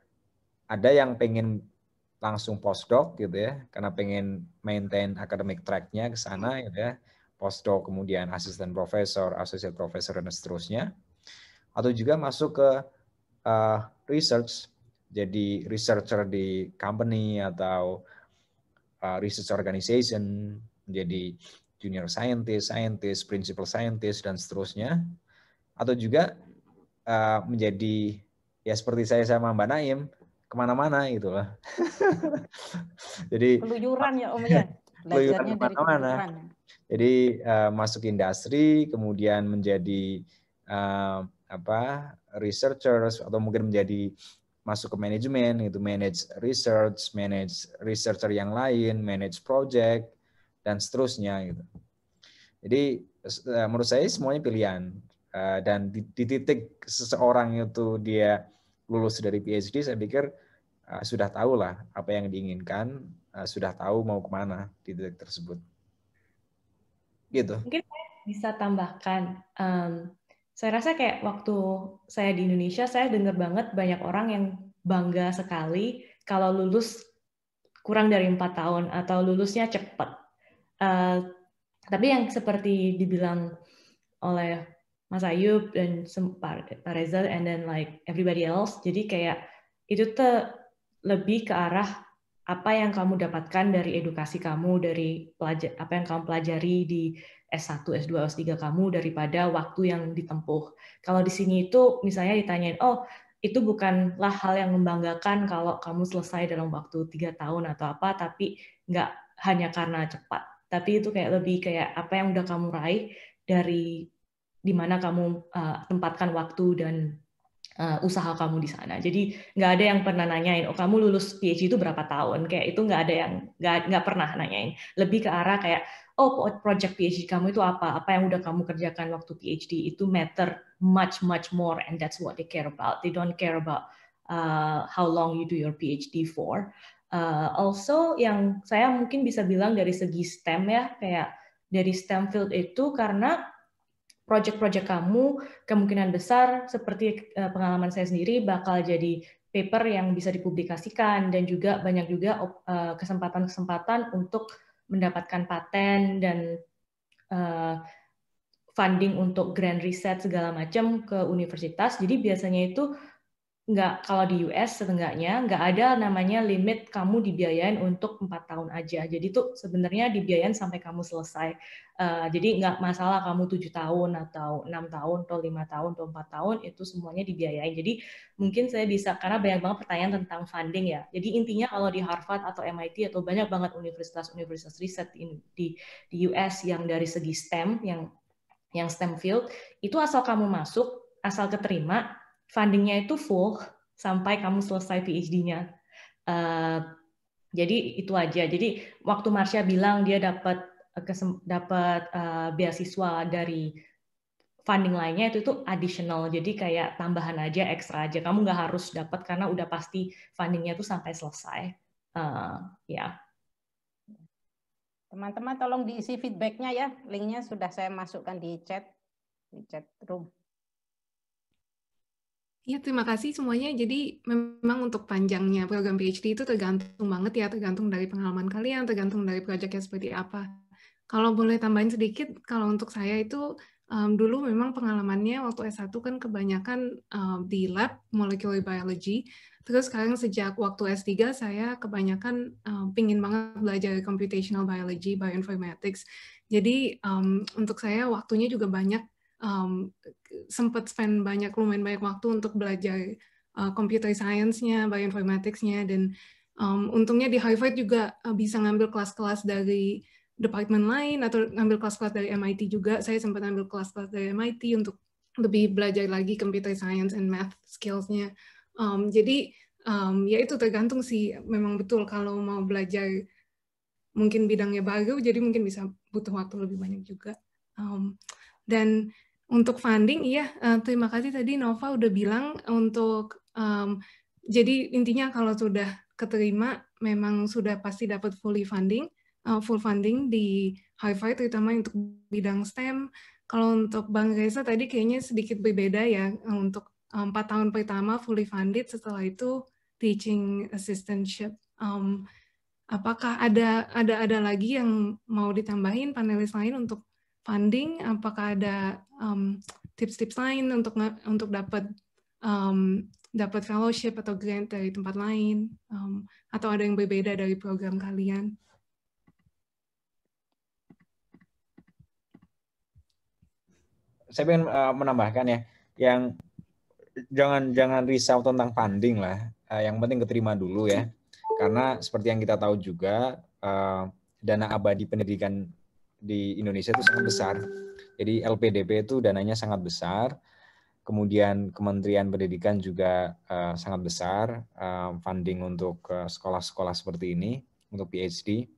ada yang pengen langsung postdoc gitu ya, karena pengen maintain academic tracknya ke sana gitu ya postdoc, kemudian asisten profesor, associate profesor, dan seterusnya. Atau juga masuk ke uh, research, jadi researcher di company atau uh, research organization, menjadi junior scientist, scientist, principal scientist, dan seterusnya. Atau juga uh, menjadi, ya seperti saya sama Mbak Naim, kemana-mana gitu lah. jadi... Keluyuran ya Om ya? Keluyuran kemana-mana. Ya. Jadi uh, masuk industri, kemudian menjadi uh, apa researchers atau mungkin menjadi masuk ke manajemen yaitu manage research, manage researcher yang lain, manage project dan seterusnya gitu. Jadi eh, menurut saya semuanya pilihan dan di, titik seseorang itu dia lulus dari PhD, saya pikir sudah tahu lah apa yang diinginkan, sudah tahu mau kemana di titik tersebut gitu. Mungkin saya bisa tambahkan, um, saya rasa kayak waktu saya di Indonesia, saya dengar banget banyak orang yang bangga sekali kalau lulus kurang dari empat tahun atau lulusnya cepat. Uh, eh, tapi yang seperti dibilang oleh Mas Ayub dan Pak Reza and then like everybody else, jadi kayak itu tuh lebih ke arah apa yang kamu dapatkan dari edukasi kamu, dari pelajar, apa yang kamu pelajari di S1, S2, S3 kamu daripada waktu yang ditempuh. Kalau di sini itu misalnya ditanyain, oh itu bukanlah hal yang membanggakan kalau kamu selesai dalam waktu tiga tahun atau apa, tapi nggak hanya karena cepat. Tapi itu kayak lebih kayak apa yang udah kamu raih dari di mana kamu uh, tempatkan waktu dan uh, usaha kamu di sana. Jadi nggak ada yang pernah nanyain, oh kamu lulus PhD itu berapa tahun? Kayak itu nggak ada yang nggak pernah nanyain. Lebih ke arah kayak, oh project PhD kamu itu apa? Apa yang udah kamu kerjakan waktu PhD itu matter much much more, and that's what they care about. They don't care about uh, how long you do your PhD for. Uh, also yang saya mungkin bisa bilang dari segi STEM ya kayak dari STEM field itu karena project-project kamu kemungkinan besar seperti eh, pengalaman saya sendiri bakal jadi paper yang bisa dipublikasikan dan juga banyak juga eh, kesempatan-kesempatan untuk mendapatkan paten dan eh, funding untuk grand riset segala macam ke universitas. Jadi biasanya itu nggak kalau di US setengahnya nggak ada namanya limit kamu dibiayain untuk empat tahun aja. Jadi tuh sebenarnya dibiayain sampai kamu selesai. Uh, jadi nggak masalah kamu tujuh tahun atau enam tahun atau lima tahun atau empat tahun itu semuanya dibiayain. Jadi mungkin saya bisa karena banyak banget pertanyaan tentang funding ya. Jadi intinya kalau di Harvard atau MIT atau banyak banget universitas-universitas riset di di US yang dari segi STEM yang yang STEM field itu asal kamu masuk asal keterima fundingnya itu full sampai kamu selesai PhD-nya. Uh, eh, jadi itu aja. Jadi waktu Marsha bilang dia dapat eh, dapat uh, beasiswa dari funding lainnya itu itu additional. Jadi kayak tambahan aja, ekstra aja. Kamu nggak harus dapat karena udah pasti fundingnya itu sampai selesai. Uh, ya. Yeah. Teman-teman tolong diisi feedbacknya ya. Linknya sudah saya masukkan di chat, di chat room. Ya, terima kasih semuanya. Jadi memang untuk panjangnya program PhD itu tergantung banget ya, tergantung dari pengalaman kalian, tergantung dari proyeknya seperti apa. Kalau boleh tambahin sedikit, kalau untuk saya itu um, dulu memang pengalamannya waktu S1 kan kebanyakan um, di lab molecular biology. Terus sekarang sejak waktu S3 saya kebanyakan um, pingin banget belajar computational biology, bioinformatics. Jadi um, untuk saya waktunya juga banyak um, sempat spend banyak lumayan banyak waktu untuk belajar uh, computer science-nya, bioinformatics-nya dan um, untungnya di Harvard juga eh, bisa ngambil kelas-kelas dari department lain atau ngambil kelas-kelas dari MIT juga. Saya sempat ambil kelas-kelas dari MIT untuk lebih belajar lagi computer science and math skills-nya. Um, jadi um, ya itu tergantung sih memang betul kalau mau belajar mungkin bidangnya baru jadi mungkin bisa butuh waktu lebih banyak juga. Um, dan untuk funding, iya, uh, terima kasih tadi Nova udah bilang untuk um, jadi intinya kalau sudah keterima memang sudah pasti dapat fully funding, uh, full funding di high five terutama untuk bidang STEM. Kalau untuk Bang Reza tadi kayaknya sedikit berbeda ya untuk empat um, tahun pertama fully funded, setelah itu teaching assistantship. Um, apakah ada ada ada lagi yang mau ditambahin panelis lain untuk funding? Apakah ada um, tips-tips um, lain untuk untuk dapat um, dapat fellowship atau grant dari tempat lain? Um, atau ada yang berbeda dari program kalian? Saya ingin uh, menambahkan ya, yang jangan jangan risau tentang funding lah. Uh, yang penting keterima dulu ya, karena seperti yang kita tahu juga uh, dana abadi pendidikan di Indonesia itu sangat besar. Jadi LPDP itu dananya sangat besar. Kemudian Kementerian Pendidikan juga uh, sangat besar uh, funding untuk eh, sekolah-sekolah uh, seperti ini untuk PhD.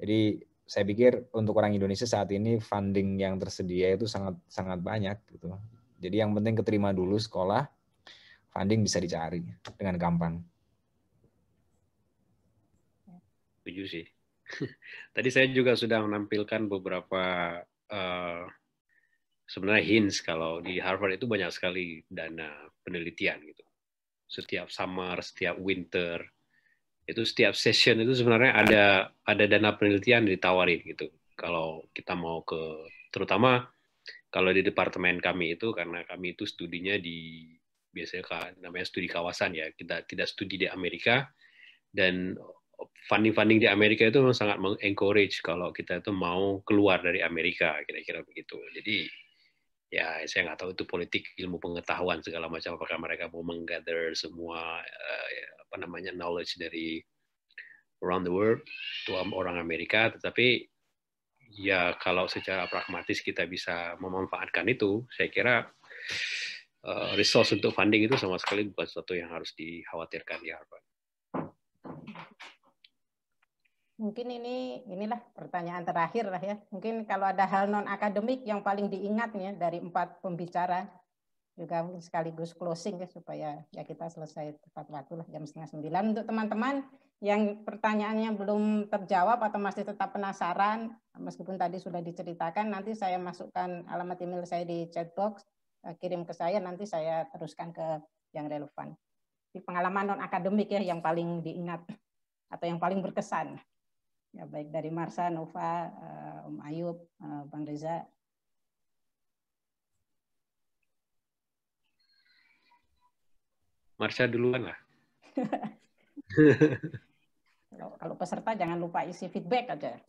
Jadi saya pikir untuk orang Indonesia saat ini funding yang tersedia itu sangat sangat banyak gitu. Jadi yang penting keterima dulu sekolah, funding bisa dicari dengan gampang. Setuju sih. Tadi saya juga sudah menampilkan beberapa uh, sebenarnya hints kalau di Harvard itu banyak sekali dana penelitian gitu. Setiap summer, setiap winter, itu setiap session itu sebenarnya ada ada dana penelitian ditawarin gitu. Kalau kita mau ke terutama kalau di departemen kami itu karena kami itu studinya di biasanya namanya studi kawasan ya kita tidak studi di Amerika dan funding-funding di Amerika itu memang sangat mengencourage kalau kita itu mau keluar dari Amerika kira-kira begitu. Jadi ya saya nggak tahu itu politik ilmu pengetahuan segala macam apakah mereka mau menggather semua uh, apa namanya knowledge dari around the world itu orang Amerika tetapi ya kalau secara pragmatis kita bisa memanfaatkan itu saya kira uh, resource untuk funding itu sama sekali bukan sesuatu yang harus dikhawatirkan di Harvard mungkin ini inilah pertanyaan terakhir lah ya. Mungkin kalau ada hal non akademik yang paling diingatnya dari empat pembicara juga sekaligus closing ya supaya ya kita selesai tepat waktu lah jam setengah sembilan untuk teman-teman yang pertanyaannya belum terjawab atau masih tetap penasaran meskipun tadi sudah diceritakan nanti saya masukkan alamat email saya di chat box eh, kirim ke saya nanti saya teruskan ke yang relevan di pengalaman non akademik ya yang paling diingat atau yang paling berkesan. Ya, baik dari Marsa, Nova, uh, Om Ayub, eh, Bang Reza. Marsa duluan lah. kalau, peserta jangan lupa isi feedback aja.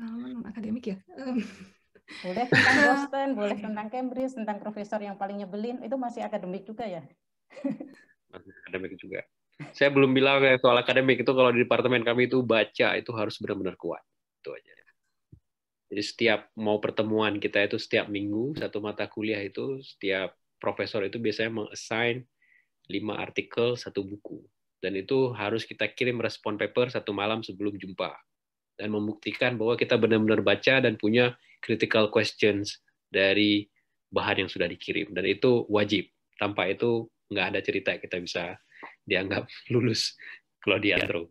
Hmm. akademik ya. Boleh tentang Boston, boleh tentang Cambridge, tentang profesor yang paling nyebelin, itu masih akademik juga ya. akademik juga. Saya belum bilang ya soal akademik itu kalau di departemen kami itu baca itu harus benar-benar kuat. Itu aja. Jadi setiap mau pertemuan kita itu setiap minggu satu mata kuliah itu setiap profesor itu biasanya mengassign lima artikel satu buku dan itu harus kita kirim respon paper satu malam sebelum jumpa dan membuktikan bahwa kita benar-benar baca dan punya critical questions dari bahan yang sudah dikirim dan itu wajib tanpa itu nggak ada cerita kita bisa dianggap lulus kalau di antro.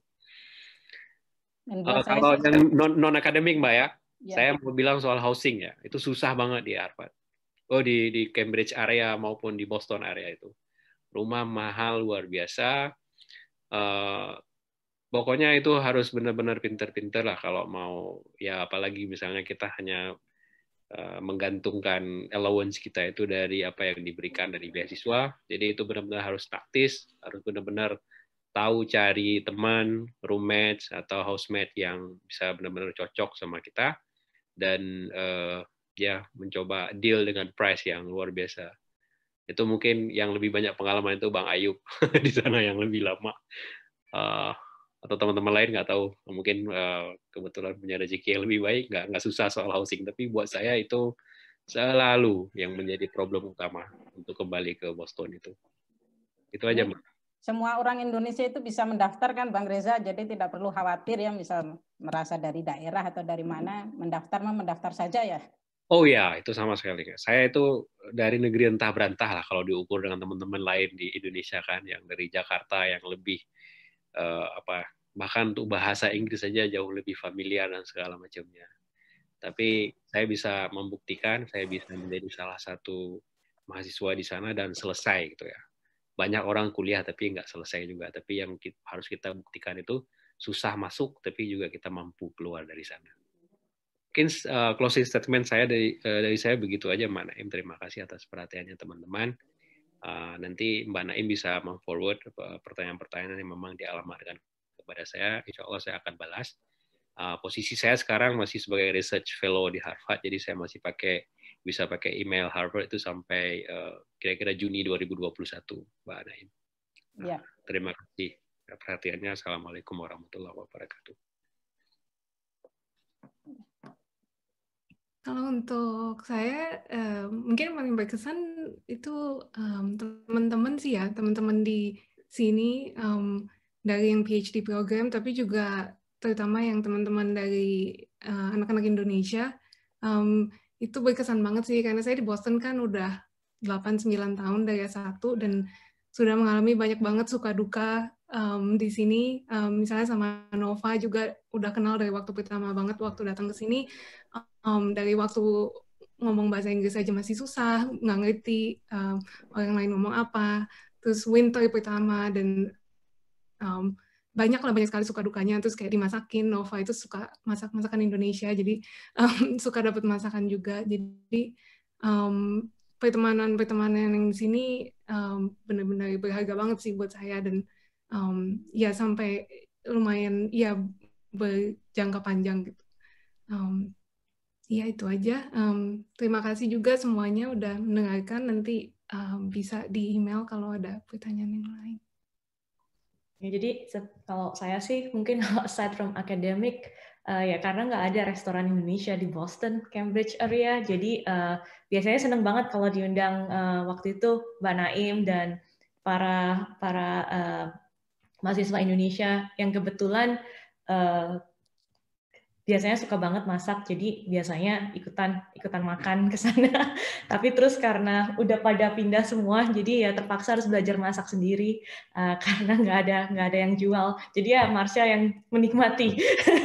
Uh, kalau yang non, non akademik mbak ya, ya, saya mau bilang soal housing ya, itu susah banget di Harvard. Oh di di Cambridge area maupun di Boston area itu rumah mahal luar biasa. Uh, pokoknya itu harus benar-benar pinter-pinter lah kalau mau ya apalagi misalnya kita hanya Eh, menggantungkan allowance kita itu dari apa yang diberikan dari beasiswa. Jadi itu benar-benar harus taktis, harus benar-benar tahu cari teman, roommate atau housemate yang bisa benar-benar cocok sama kita dan uh, ya mencoba deal dengan price yang luar biasa. Itu mungkin yang lebih banyak pengalaman itu Bang Ayub di sana yang lebih lama. Uh, atau teman-teman lain nggak tahu mungkin uh, kebetulan punya rezeki yang lebih baik nggak nggak susah soal housing tapi buat saya itu selalu yang menjadi problem utama untuk kembali ke Boston itu itu aja hmm. mbak semua orang Indonesia itu bisa mendaftar kan Bang Reza jadi tidak perlu khawatir ya misal merasa dari daerah atau dari hmm. mana mendaftar mah mendaftar saja ya Oh ya, itu sama sekali. Saya itu dari negeri entah berantah lah kalau diukur dengan teman-teman lain di Indonesia kan, yang dari Jakarta yang lebih uh, apa bahkan untuk bahasa Inggris saja jauh lebih familiar dan segala macamnya. Tapi saya bisa membuktikan saya bisa menjadi salah satu mahasiswa di sana dan selesai gitu ya. Banyak orang kuliah tapi nggak selesai juga. Tapi yang kita, harus kita buktikan itu susah masuk tapi juga kita mampu keluar dari sana. Mungkin uh, closing statement saya dari uh, dari saya begitu aja, Mak Naim. Terima kasih atas perhatiannya teman-teman. Eh, nanti Mbak Naim bisa memforward eh, pertanyaan-pertanyaan yang memang dialamatkan kepada saya. Insya Allah saya akan balas. Eh, posisi saya sekarang masih sebagai research fellow di Harvard, jadi saya masih pakai bisa pakai email Harvard itu sampai kira-kira Juni 2021, Mbak Naim. ya. Nah, terima kasih perhatiannya. Assalamualaikum warahmatullahi wabarakatuh. Kalau untuk saya um, mungkin paling berkesan itu um, teman-teman sih ya, teman-teman di sini um, dari yang PhD program, tapi juga terutama yang teman-teman dari eh, anak-anak uh, Indonesia um, itu berkesan banget sih karena saya di Boston kan udah 8-9 tahun dari S1 dan sudah mengalami banyak banget suka duka um, di sini um, misalnya sama Nova juga udah kenal dari waktu pertama banget waktu datang ke sini um, dari waktu ngomong bahasa Inggris aja masih susah nggak ngerti um, orang lain ngomong apa terus winter pertama dan um, banyak lah banyak sekali suka dukanya terus kayak dimasakin Nova itu suka masak masakan Indonesia jadi um, suka dapat masakan juga jadi um, pertemanan pertemanan yang di sini um, benar-benar berharga banget sih buat saya dan um, ya sampai lumayan ya berjangka panjang gitu um, ya itu aja um, terima kasih juga semuanya udah mendengarkan nanti um, bisa di email kalau ada pertanyaan yang lain ya jadi kalau saya sih mungkin aside from academic uh, ya karena nggak ada restoran Indonesia di Boston, Cambridge area. Jadi uh, biasanya seneng banget kalau diundang uh, waktu itu Mbak Naim dan para para mahasiswa Indonesia yang kebetulan uh, biasanya suka banget masak jadi biasanya ikutan ikutan makan ke sana tapi terus karena udah pada pindah semua jadi ya terpaksa harus belajar masak sendiri uh, karena nggak ada nggak ada yang jual jadi ya Marsha yang menikmati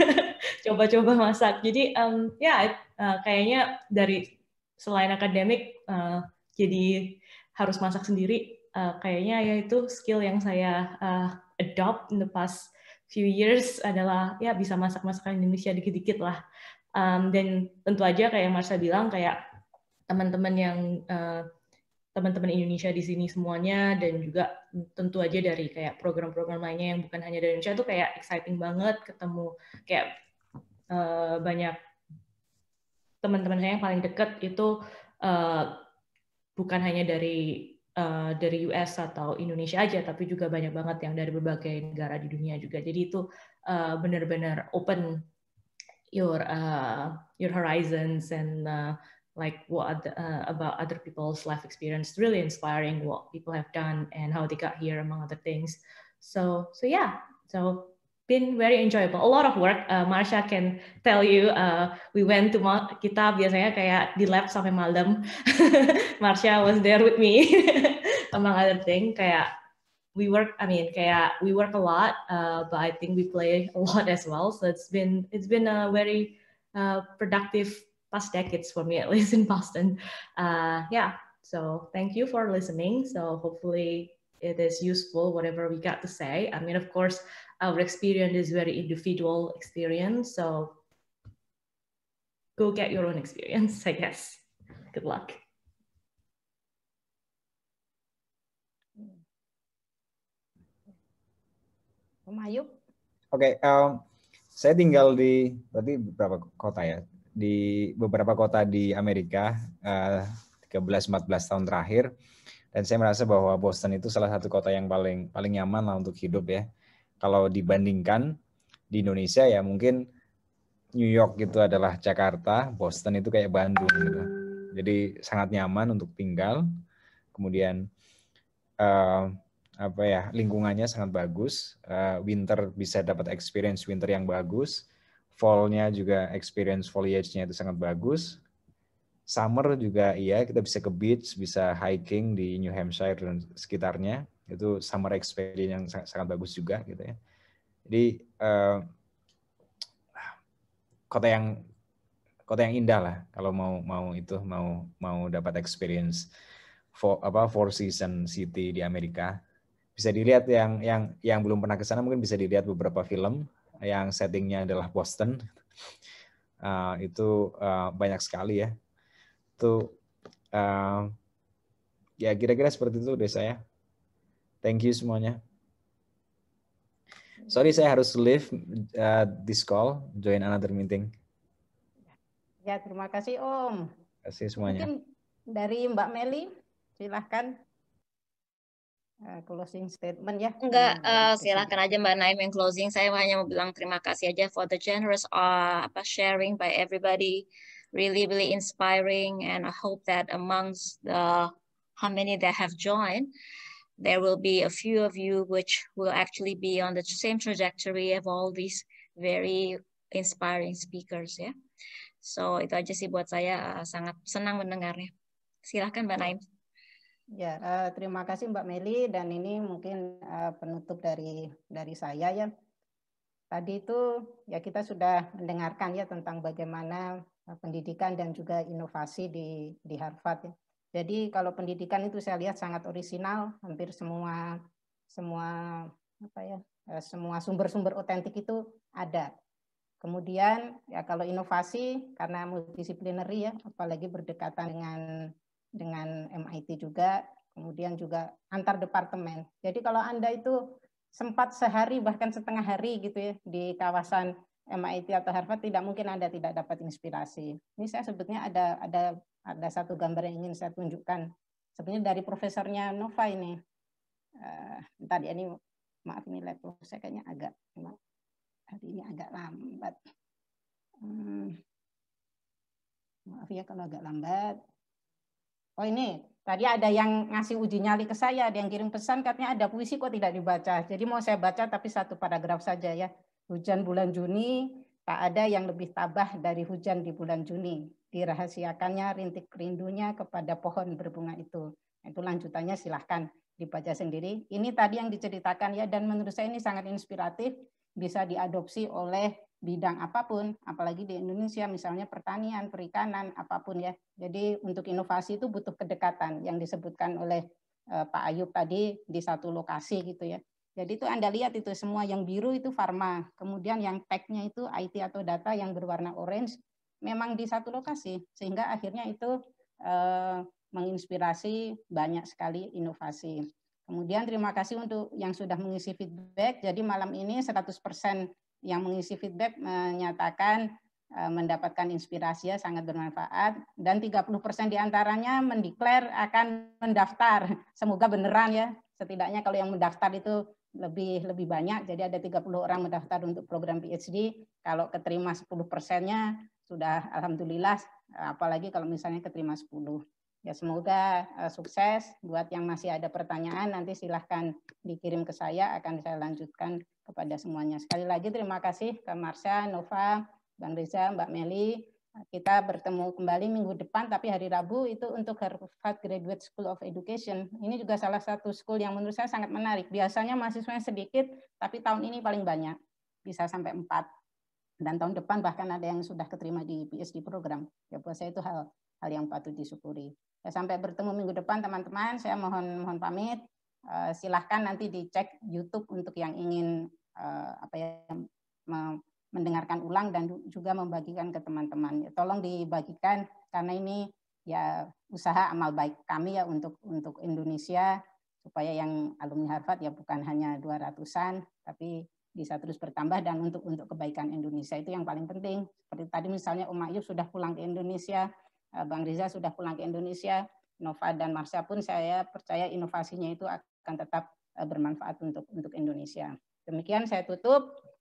coba-coba masak jadi um, ya uh, kayaknya dari selain akademik uh, jadi harus masak sendiri uh, kayaknya ya itu skill yang saya uh, adopt in the past few years adalah ya bisa masak masakan Indonesia dikit-dikit lah. Um, dan tentu aja kayak Marsha bilang kayak teman-teman yang teman eh, teman-teman Indonesia di sini semuanya dan juga tentu aja dari kayak program-program lainnya yang bukan hanya dari Indonesia itu kayak exciting banget ketemu kayak uh, banyak teman-teman saya yang paling deket itu uh, bukan hanya dari Eh, dari US atau Indonesia aja, tapi juga banyak banget yang dari berbagai negara di dunia juga. Jadi itu uh, benar-benar open your uh, your horizons and uh, like what uh, about other people's life experience. Really inspiring what people have done and how they got here, among other things. So so yeah, so been very enjoyable. A lot of work. Uh, Marsha can tell you. Uh, we went to kita biasanya kayak di lab sampai malam. Marsha was there with me among other thing. Kayak we work. I mean, kayak we work a lot. Uh, but I think we play a lot as well. So it's been it's been a very uh, productive past decades for me at least in Boston. Uh, yeah. So thank you for listening. So hopefully it is useful, whatever we got to say. I mean, of course, our experience is very individual experience. So go get your own experience, I guess. Good luck. Oke, okay, um, saya tinggal di berarti beberapa kota ya di beberapa kota di Amerika uh, 13-14 tahun terakhir dan saya merasa bahwa Boston itu salah satu kota yang paling paling nyaman lah untuk hidup ya. Kalau dibandingkan di Indonesia ya mungkin New York itu adalah Jakarta, Boston itu kayak Bandung gitu. Jadi sangat nyaman untuk tinggal. Kemudian uh, apa ya lingkungannya sangat bagus uh, winter bisa dapat experience winter yang bagus fallnya juga experience foliage-nya itu sangat bagus Summer juga iya, kita bisa ke beach, bisa hiking di New Hampshire dan sekitarnya. Itu summer experience yang sangat, sangat bagus juga gitu ya. Jadi uh, kota yang kota yang indah lah kalau mau mau itu mau mau dapat experience for apa four season city di Amerika bisa dilihat yang yang yang belum pernah ke sana mungkin bisa dilihat beberapa film yang settingnya adalah Boston uh, itu uh, banyak sekali ya itu uh, ya kira-kira seperti itu deh saya. Thank you semuanya. Sorry saya harus leave uh, this call, join another meeting. Ya terima kasih Om. Terima kasih semuanya. Mungkin dari Mbak Meli silahkan eh, closing statement ya. Enggak, uh, silahkan aja Mbak Naim yang closing. Saya hanya mau bilang terima kasih aja for the generous uh, apa sharing by everybody really, really inspiring. And I hope that amongst the how many that have joined, there will be a few of you which will actually be on the same trajectory of all these very inspiring speakers Yeah. So itu aja sih buat saya uh, sangat senang mendengarnya. Silahkan Mbak Naim. Ya, uh, terima kasih Mbak Meli dan ini mungkin uh, penutup dari dari saya ya. Tadi itu ya kita sudah mendengarkan ya tentang bagaimana Eh, pendidikan dan juga inovasi di di Harvard. Ya. Jadi kalau pendidikan itu saya lihat sangat orisinal, hampir semua semua apa ya eh, semua sumber-sumber otentik itu ada. Kemudian ya kalau inovasi karena multidisiplineri ya, apalagi berdekatan dengan dengan MIT juga, kemudian juga antar departemen. Jadi kalau anda itu sempat sehari bahkan setengah hari gitu ya di kawasan MIT atau Harvard tidak mungkin Anda tidak dapat inspirasi. Ini saya sebetulnya ada ada ada satu gambar yang ingin saya tunjukkan. Sebenarnya dari profesornya Nova ini. Uh, tadi ini maaf ini laptop saya kayaknya agak hari ini agak lambat. Hmm, maaf ya kalau agak lambat. Oh ini tadi ada yang ngasih uji nyali ke saya, ada yang kirim pesan katanya ada puisi kok tidak dibaca. Jadi mau saya baca tapi satu paragraf saja ya. Hujan bulan Juni tak ada yang lebih tabah dari hujan di bulan Juni. Dirahasiakannya rintik rindunya kepada pohon berbunga itu. Nah, itu lanjutannya silahkan dibaca sendiri. Ini tadi yang diceritakan ya dan menurut saya ini sangat inspiratif bisa diadopsi oleh bidang apapun, apalagi di Indonesia misalnya pertanian, perikanan, apapun ya. Jadi untuk inovasi itu butuh kedekatan yang disebutkan oleh eh, Pak Ayub tadi di satu lokasi gitu ya. Jadi itu Anda lihat itu semua yang biru itu farma, kemudian yang tag-nya itu IT atau data yang berwarna orange memang di satu lokasi sehingga akhirnya itu eh, menginspirasi banyak sekali inovasi. Kemudian terima kasih untuk yang sudah mengisi feedback. Jadi malam ini 100% yang mengisi feedback menyatakan eh, mendapatkan inspirasi ya sangat bermanfaat dan 30% antaranya mendeklar akan mendaftar. Semoga beneran ya setidaknya kalau yang mendaftar itu lebih lebih banyak. Jadi ada 30 orang mendaftar untuk program PhD. Kalau keterima 10 persennya sudah alhamdulillah. Apalagi kalau misalnya keterima 10. Ya semoga uh, sukses. Buat yang masih ada pertanyaan nanti silahkan dikirim ke saya. Akan saya lanjutkan kepada semuanya. Sekali lagi terima kasih ke Marsha, Nova, Bang Riza Mbak Meli, kita bertemu kembali minggu depan, tapi hari Rabu itu untuk Harvard Graduate School of Education. Ini juga salah satu school yang menurut saya sangat menarik. Biasanya mahasiswanya sedikit, tapi tahun ini paling banyak, bisa sampai empat. Dan tahun depan bahkan ada yang sudah keterima di PhD program. Ya buat saya itu hal hal yang patut disyukuri. Ya, sampai bertemu minggu depan teman-teman. Saya mohon mohon pamit. Uh, silahkan nanti dicek YouTube untuk yang ingin uh, apa ya mendengarkan ulang dan juga membagikan ke teman-teman. Ya, tolong dibagikan karena ini ya usaha amal baik kami ya untuk untuk Indonesia supaya yang alumni Harvard ya bukan hanya 200-an tapi bisa terus bertambah dan untuk untuk kebaikan Indonesia itu yang paling penting. Seperti tadi misalnya Om Ayub sudah pulang ke Indonesia, eh, Bang Riza sudah pulang ke Indonesia, Nova dan Marsha pun saya percaya inovasinya itu akan tetap eh, bermanfaat untuk untuk Indonesia. Demikian saya tutup.